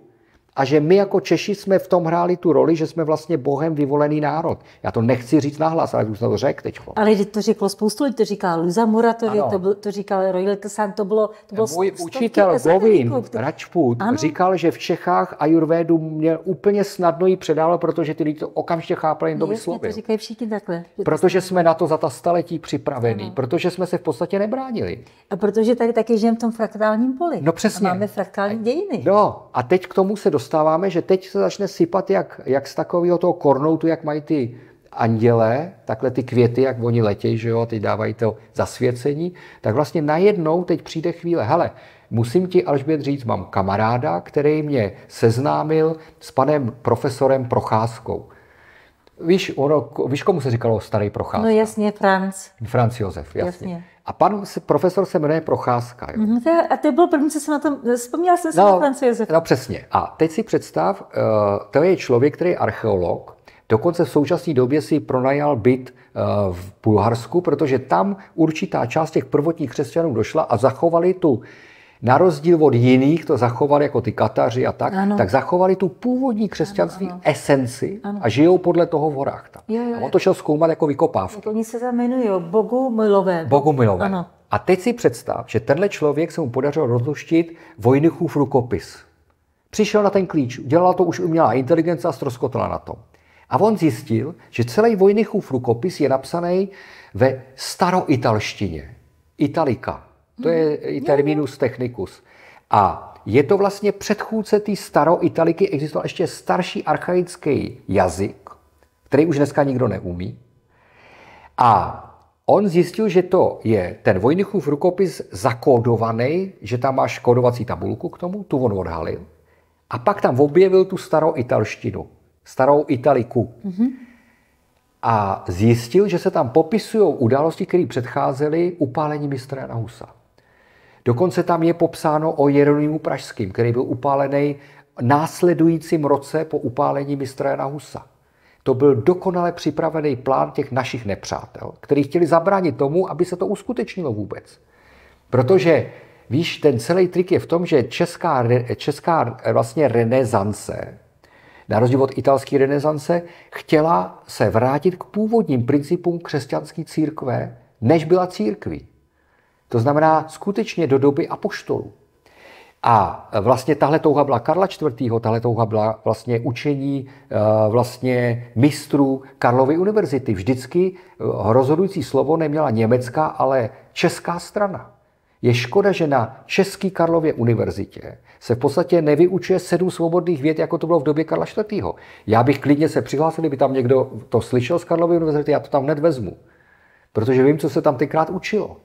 a že my jako Češi jsme v tom hráli tu roli, že jsme vlastně Bohem vyvolený národ. Já to nechci říct nahlas, ale už jsem to řekl teď. Ale to řeklo spoustu lidí, to říká Luza Moratovi, to, to říkal Roy Lkesan, to bylo, to bylo Můj učitel Govin Rajput říkal, že v Čechách a Jurvédu měl úplně snadno ji předalo, protože ty lidi to okamžitě chápali, jen to vyslovil. to říkají všichni takhle. Protože jsme na to za ta staletí připravení, ano. protože jsme se v podstatě nebránili. A protože tady taky žijeme v tom fraktálním poli. No přesně. A máme fraktální dějiny. No a teď k tomu se dostáváme dostáváme, že teď se začne sypat jak, jak z takového toho kornoutu, jak mají ty andělé, takhle ty květy, jak oni letějí, že jo, teď dávají to zasvěcení, tak vlastně najednou teď přijde chvíle, hele, musím ti Alžbět říct, mám kamaráda, který mě seznámil s panem profesorem Procházkou. Víš, ono, víš komu se říkalo starý Procházka? No jasně, Franc. Franc Josef, jasně. jasně. A pan profesor se jmenuje Procházka. Jo. Mm, hmm a to bylo první, co jsem na tom, vzpomněla jsem se no, na Josef. No přesně. A teď si představ, eh, to je člověk, který je archeolog, Dokonce v současné době si pronajal byt eh, v Bulharsku, protože tam určitá část těch prvotních křesťanů došla a zachovali tu na rozdíl od jiných to zachovali jako ty Kataři a tak, ano. tak zachovali tu původní křesťanství ano, ano. esenci ano. a žijou podle toho v horách. Tam. Jo, jo, a on to šel zkoumat jako vykopávku. oni se Bogu Milové. Bogu Milové. Ano. A teď si představ, že tenhle člověk se mu podařilo rozluštit Vojnychův rukopis. Přišel na ten klíč, dělala to už umělá inteligence a stroskotala na tom. A on zjistil, že celý Vojnychův rukopis je napsaný ve staroitalštině. Italika. To je mhm. i terminus technicus. A je to vlastně předchůdce té staroitaliky, existoval ještě starší archaický jazyk, který už dneska nikdo neumí. A on zjistil, že to je ten Vojnichův rukopis zakódovaný, že tam máš kódovací tabulku k tomu, tu on odhalil. A pak tam objevil tu starou italštinu, starou italiku. Mm-hmm. A zjistil, že se tam popisují události, které předcházely upálení mistra Jana Husa. Dokonce tam je popsáno o Jeronimu Pražským, který byl upálený následujícím roce po upálení mistra Jana Husa. To byl dokonale připravený plán těch našich nepřátel, kteří chtěli zabránit tomu, aby se to uskutečnilo vůbec. Protože Víš, ten celý trik je v tom, že česká, česká vlastně renesance, na rozdíl od italské renesance, chtěla se vrátit k původním principům křesťanské církve, než byla církví. To znamená skutečně do doby apoštolů. A vlastně tahle touha byla Karla IV., tahle touha byla vlastně učení eh, vlastně mistrů Karlovy univerzity. Vždycky eh, rozhodující slovo neměla německá, ale česká strana. Je škoda, že na Český Karlově univerzitě se v podstatě nevyučuje sedm svobodných věd, jako to bylo v době Karla IV. Já bych klidně se přihlásil, kdyby tam někdo to slyšel z Karlovy univerzity, já to tam hned vezmu. Protože vím, co se tam tenkrát učilo.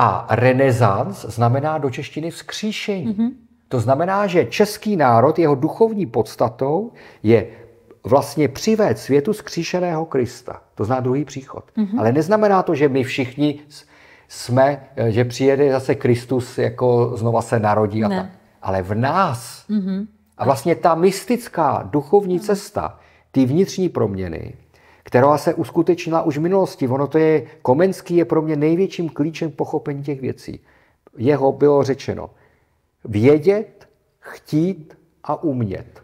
A renesans znamená do češtiny vzkříšení. Mm-hmm. To znamená, že český národ, jeho duchovní podstatou je vlastně přivést světu zkříšeného Krista. To zná druhý příchod. Mm-hmm. Ale neznamená to, že my všichni jsme, eh, že přijede zase Kristus, jako znova se narodí a ne. tak. Ale v nás. Mm-hmm. A vlastně ta mystická duchovní mm-hmm. cesta, ty vnitřní proměny, která se uskutečnila už v minulosti. Ono to je, Komenský je pro mě největším klíčem pochopení těch věcí. Jeho bylo řečeno vědět, chtít a umět.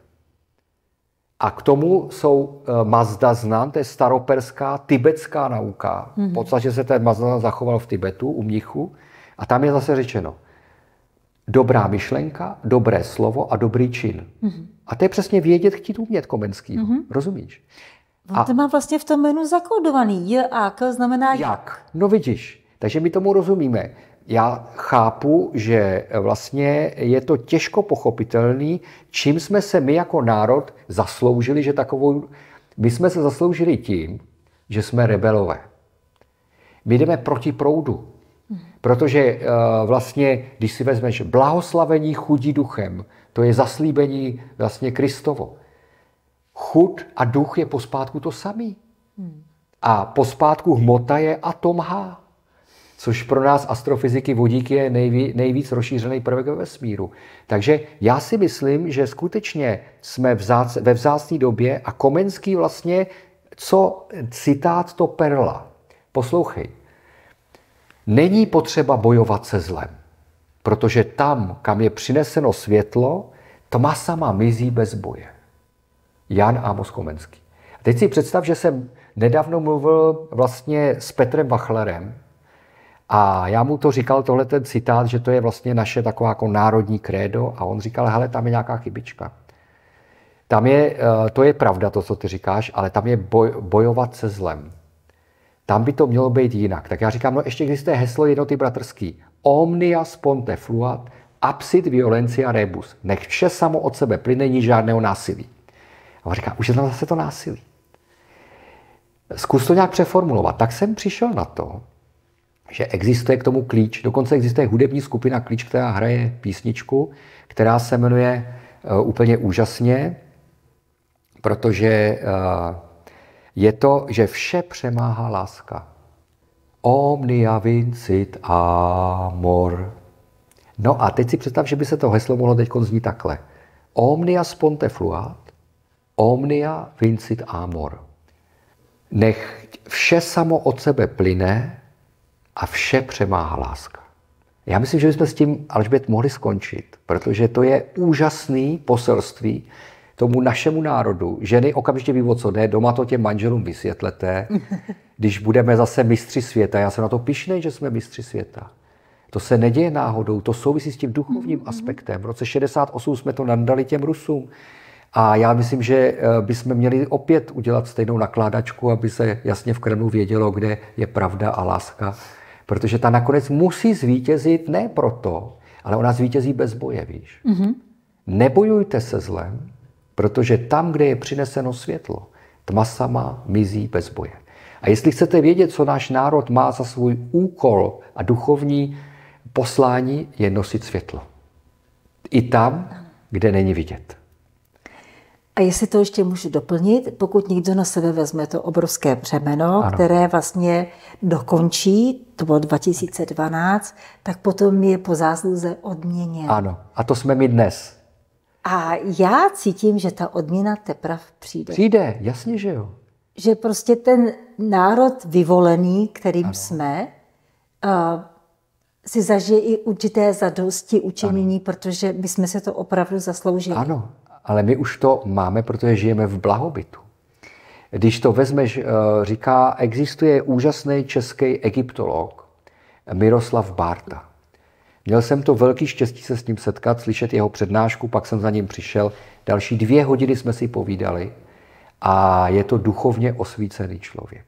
A k tomu jsou eh, Mazda znan, to je staroperská tibetská nauka. Mm-hmm. V podstatě se ten Mazda zachoval v Tibetu, u mnichů. A tam je zase řečeno, dobrá myšlenka, dobré slovo a dobrý čin. Mm-hmm. A to je přesně vědět, chtít umět komenský. Mm-hmm. Rozumíš? On a... to má vlastně v tom menu zakódovaný. J a k znamená jak. No vidíš, takže my tomu rozumíme. Já chápu, že vlastně je to těžko pochopitelný, čím jsme se my jako národ zasloužili, že takovou... My jsme se zasloužili tím, že jsme rebelové. My jdeme proti proudu. Protože eh, vlastně, když si vezmeš blahoslavení chudí duchem, to je zaslíbení vlastně Kristovo. Chud a duch je pospátku to samý. A pospátku hmota je atom H, což pro nás astrofyziky vodík je nejví, nejvíc rozšířený prvek ve vesmíru. Takže já si myslím, že skutečně jsme vzác, ve vzácné době a Komenský vlastně, co citát to perla. Poslouchej. Není potřeba bojovat se zlem, protože tam, kam je přineseno světlo, tma sama mizí bez boje. Jan Amos Komenský. A teď si představ, že jsem nedávno mluvil vlastně s Petrem Bachlerem a já mu to říkal, tohle ten citát, že to je vlastně naše taková jako národní krédo a on říkal, hele, tam je nějaká chybička. Tam je, eh, to je pravda, to, co ty říkáš, ale tam je boj, bojovat se zlem. Tam by to mělo být jinak. Tak já říkám, no ještě existuje heslo jednoty bratrský. Omnia sponte fluat, absit violencia rebus. Nech vše samo od sebe plyne, není žádného násilí. A on říká, už je tam zase to násilí. Zkus to nějak přeformulovat. Tak jsem přišel na to, že existuje k tomu klíč, dokonce existuje hudební skupina klíč, která hraje písničku, která se jmenuje uh, úplně úžasně, protože uh, je to, že vše přemáhá láska. Omnia vincit amor. No a teď si představ, že by se to heslo mohlo teď znít takhle. Omnia sponte fluat, omnia vincit amor. Nech vše samo od sebe plyne a vše přemáhá láska. Já myslím, že bychom s tím Alžbět mohli skončit, protože to je úžasný poselství tomu našemu národu. Ženy okamžitě ví, co jde, doma to těm manželům vysvětlete. Když budeme zase mistři světa, já jsem na to pišnej, že jsme mistři světa. To se neděje náhodou, to souvisí s tím duchovním mm-hmm. aspektem. V roce 68 jsme to nadali těm Rusům. A já myslím, že eh, bychom měli opět udělat stejnou nakládačku, aby se jasně v Kremlu vědělo, kde je pravda a láska. Protože ta nakonec musí zvítězit ne proto, ale ona zvítězí bez boje, víš. Mm-hmm. Nebojujte se zlem, protože tam, kde je přineseno světlo, tma sama mizí bez boje. A jestli chcete vědět, co náš národ má za svůj úkol a duchovní poslání, je nosit světlo. I tam, kde není vidět. A jestli to ještě můžu doplnit, pokud někdo na sebe vezme to obrovské břemeno, ano. které vlastně dokončí, to bylo 2012, tak potom je po zásluze odměněn. Ano, a to jsme my dnes. A já cítím, že ta odměna teprve přijde. Přijde, jasně, že jo. Že prostě ten národ vyvolený, kterým ano. jsme, uh, si zažije i určité zadosti učenění, ano. protože my jsme se to opravdu zasloužili. Ano, ale my už to máme, protože žijeme v blahobytu. Když to vezmeš, eh, říká, existuje úžasný český egyptolog Miroslav Barta. Měl jsem to velký štěstí se s ním setkat, slyšet jeho přednášku, pak jsem za ním přišel. Další dvě hodiny jsme si povídali a je to duchovně osvícený člověk.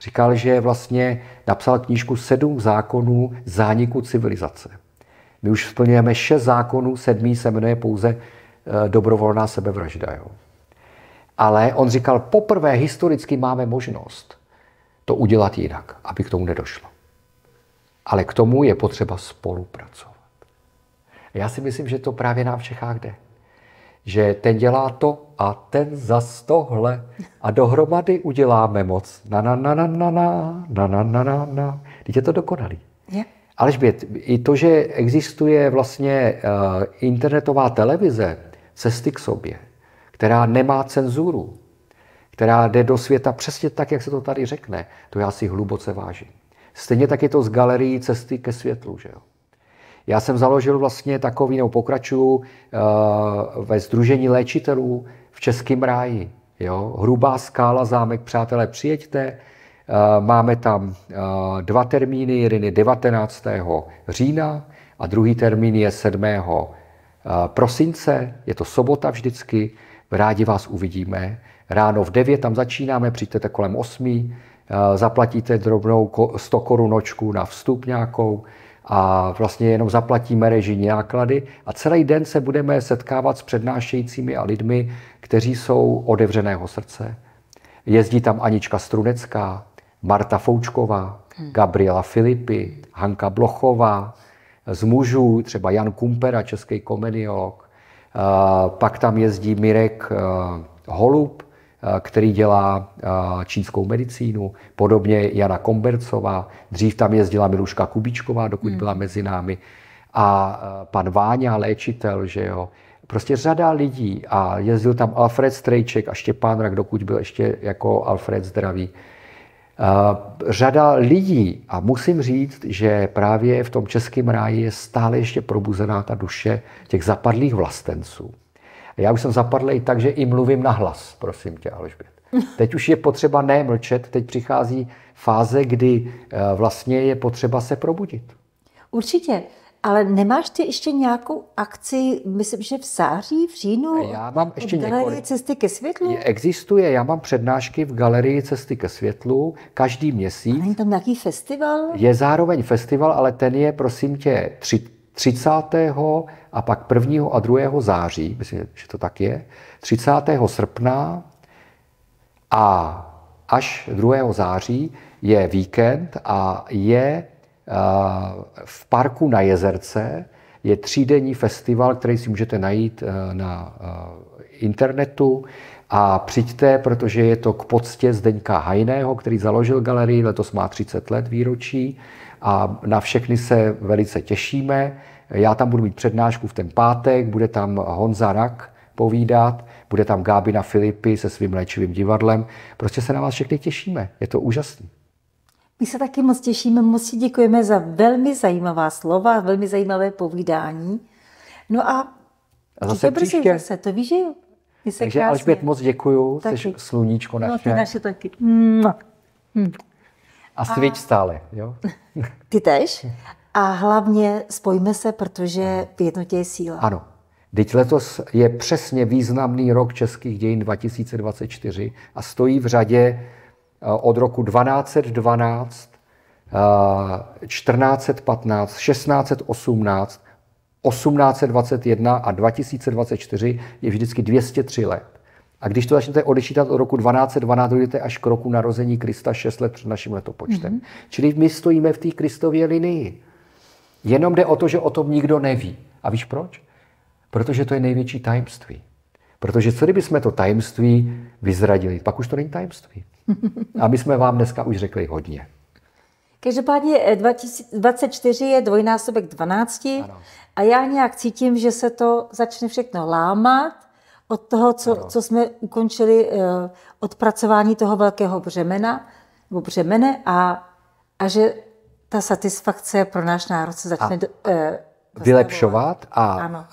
Říkal, že vlastně napsal knížku Sedm zákonů zániku civilizace. My už splňujeme šest zákonů, sedmý se jmenuje pouze Eh, dobrovolná sebevražda. Jo. Ale on říkal, poprvé historicky máme možnost to udělat jinak, aby k tomu nedošlo. Ale k tomu je potřeba spolupracovat. Já si myslím, že to právě nám v Čechách jde. Že ten dělá to a ten za tohle. A dohromady uděláme moc. Na na na na na na na na na na na. Teď je to dokonalý. Alež i to, že existuje vlastně uh, internetová televize, cesty k sobě, která nemá cenzuru, která jde do světa přesně tak, jak se to tady řekne, to já si hluboce vážím. Stejně tak je to z galerii cesty ke světlu. Že jo? Já jsem založil vlastně takový, nebo pokračuju eh, ve Združení léčitelů v Českém ráji. Jo? Hrubá skála, zámek, přátelé, přijeďte. Eh, máme tam eh, dva termíny, jeden je 19. října a druhý termín je 7. Eh, prosince, je to sobota vždycky, rádi vás uvidíme. Ráno v 9 tam začínáme, přijďte kolem 8, eh, zaplatíte drobnou 100 korunočku na vstup nějakou a vlastně jenom zaplatíme režijní náklady a celý den se budeme setkávat s přednášejícími a lidmi, kteří jsou odevřeného srdce. Jezdí tam Anička Strunecká, Marta Foučková, hmm. Gabriela Filipy, Hanka Blochová, z mužů, třeba Jan Kumpera, český komediolog. Eh, pak tam jezdí Mirek eh, Holub, eh, který dělá čínskou medicínu, podobně Jana Kombercová, dřív tam jezdila Miluška Kubičková, dokud hmm. byla mezi námi, a pan Váňa, léčitel, že jo. Prostě řada lidí a jezdil tam Alfred Strejček a Štěpán Rak, dokud byl ještě jako Alfred zdravý. Řada lidí, a musím říct, že právě v tom českém ráji je stále ještě probuzená ta duše těch zapadlých vlastenců. Já už jsem zapadl i tak, že i mluvím na hlas, prosím tě, Alžbět. Teď už je potřeba nemlčet, teď přichází fáze, kdy eh, vlastně je potřeba se probudit. Určitě. Ale nemáš ty ještě nějakou akci, myslím, že v září, v říjnu? Já mám ještě galerii několik. Cesty ke světlu? Existuje, já mám přednášky v galerii Cesty ke světlu každý měsíc. A není tam nějaký festival? Je zároveň festival, ale ten je, prosím tě, tři, 30. a pak 1. a 2. září, myslím, že to tak je, 30. srpna a až 2. září je víkend a je v parku na Jezerce je třídenní festival, který si můžete najít eh, na eh, internetu. A přijďte, protože je to k poctě Zdeňka Hajného, který založil galerii, letos má 30 let výročí a na všechny se velice těšíme. Já tam budu mít přednášku v ten pátek, bude tam Honza Rak povídat, bude tam Gábina Filipy se svým léčivým divadlem. Prostě se na vás všechny těšíme, je to úžasné. My se taky moc těšíme, moc si děkujeme za velmi zajímavá slova, velmi zajímavé povídání. No a, a zase brzy zase, to víš, že jo. Takže krásně. Alžbět, moc děkuju, taky. jsi sluníčko no, naše. No, ty naše taky. Hm. A svič a... stále, jo? ty tež. A hlavně spojme se, protože v jednotě je síla. Ano. Teď letos je přesně významný rok českých dějin 2024 a stojí v řadě Eh, od roku 1212, 1415, 1618, 1821 a 2024 je vždycky 203 let. A když to začnete odečítat od roku 1212, dojdete až k roku narození Krista 6 let před naším letopočtem. Mm-hmm. Čili my stojíme v té Kristově linii. Jenom jde o to, že o tom nikdo neví. A víš proč? Protože to je největší tajemství. Protože co kdyby jsme to tajemství vyzradili? Pak už to není tajemství. A my jsme vám dneska už řekli hodně. Každopádně 24 eh, je dvojnásobek 12 ano. a já nějak cítím, že se to začne všechno lámat od toho, co, co jsme ukončili eh, odpracování toho velkého břemena, nebo břemene a, a že ta satisfakce pro náš národ se začne a, eh, vylepšovat a ano.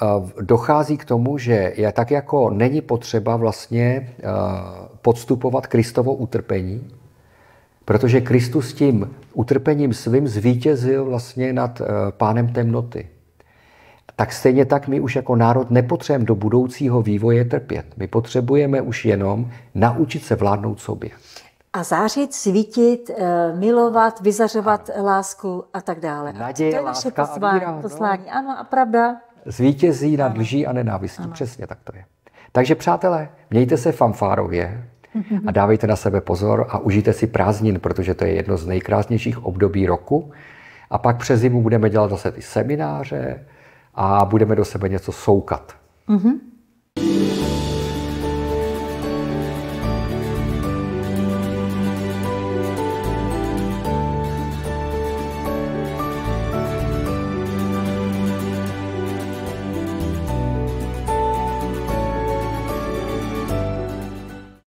dochází k tomu, že je tak jako není potřeba vlastně e, podstupovat Kristovo utrpení, protože Kristus tím utrpením svým zvítězil vlastně nad e, pánem temnoty. Tak stejně tak my už jako národ nepotřebujeme do budoucího vývoje trpět. My potřebujeme už jenom naučit se vládnout sobě. A zářit, svítit, eh, milovat, vyzařovat ano. lásku a tak dále. Naděje, to je naše láska poslání, a víra, no. Ano, a pravda. Zvítězí nad lží a nenávistí. Ano. Přesně tak to je. Takže přátelé, mějte se fanfárově a dávejte na sebe pozor a užijte si prázdnin, protože to je jedno z nejkrásnějších období roku. A pak přes zimu budeme dělat zase ty semináře a budeme do sebe něco soukat. mm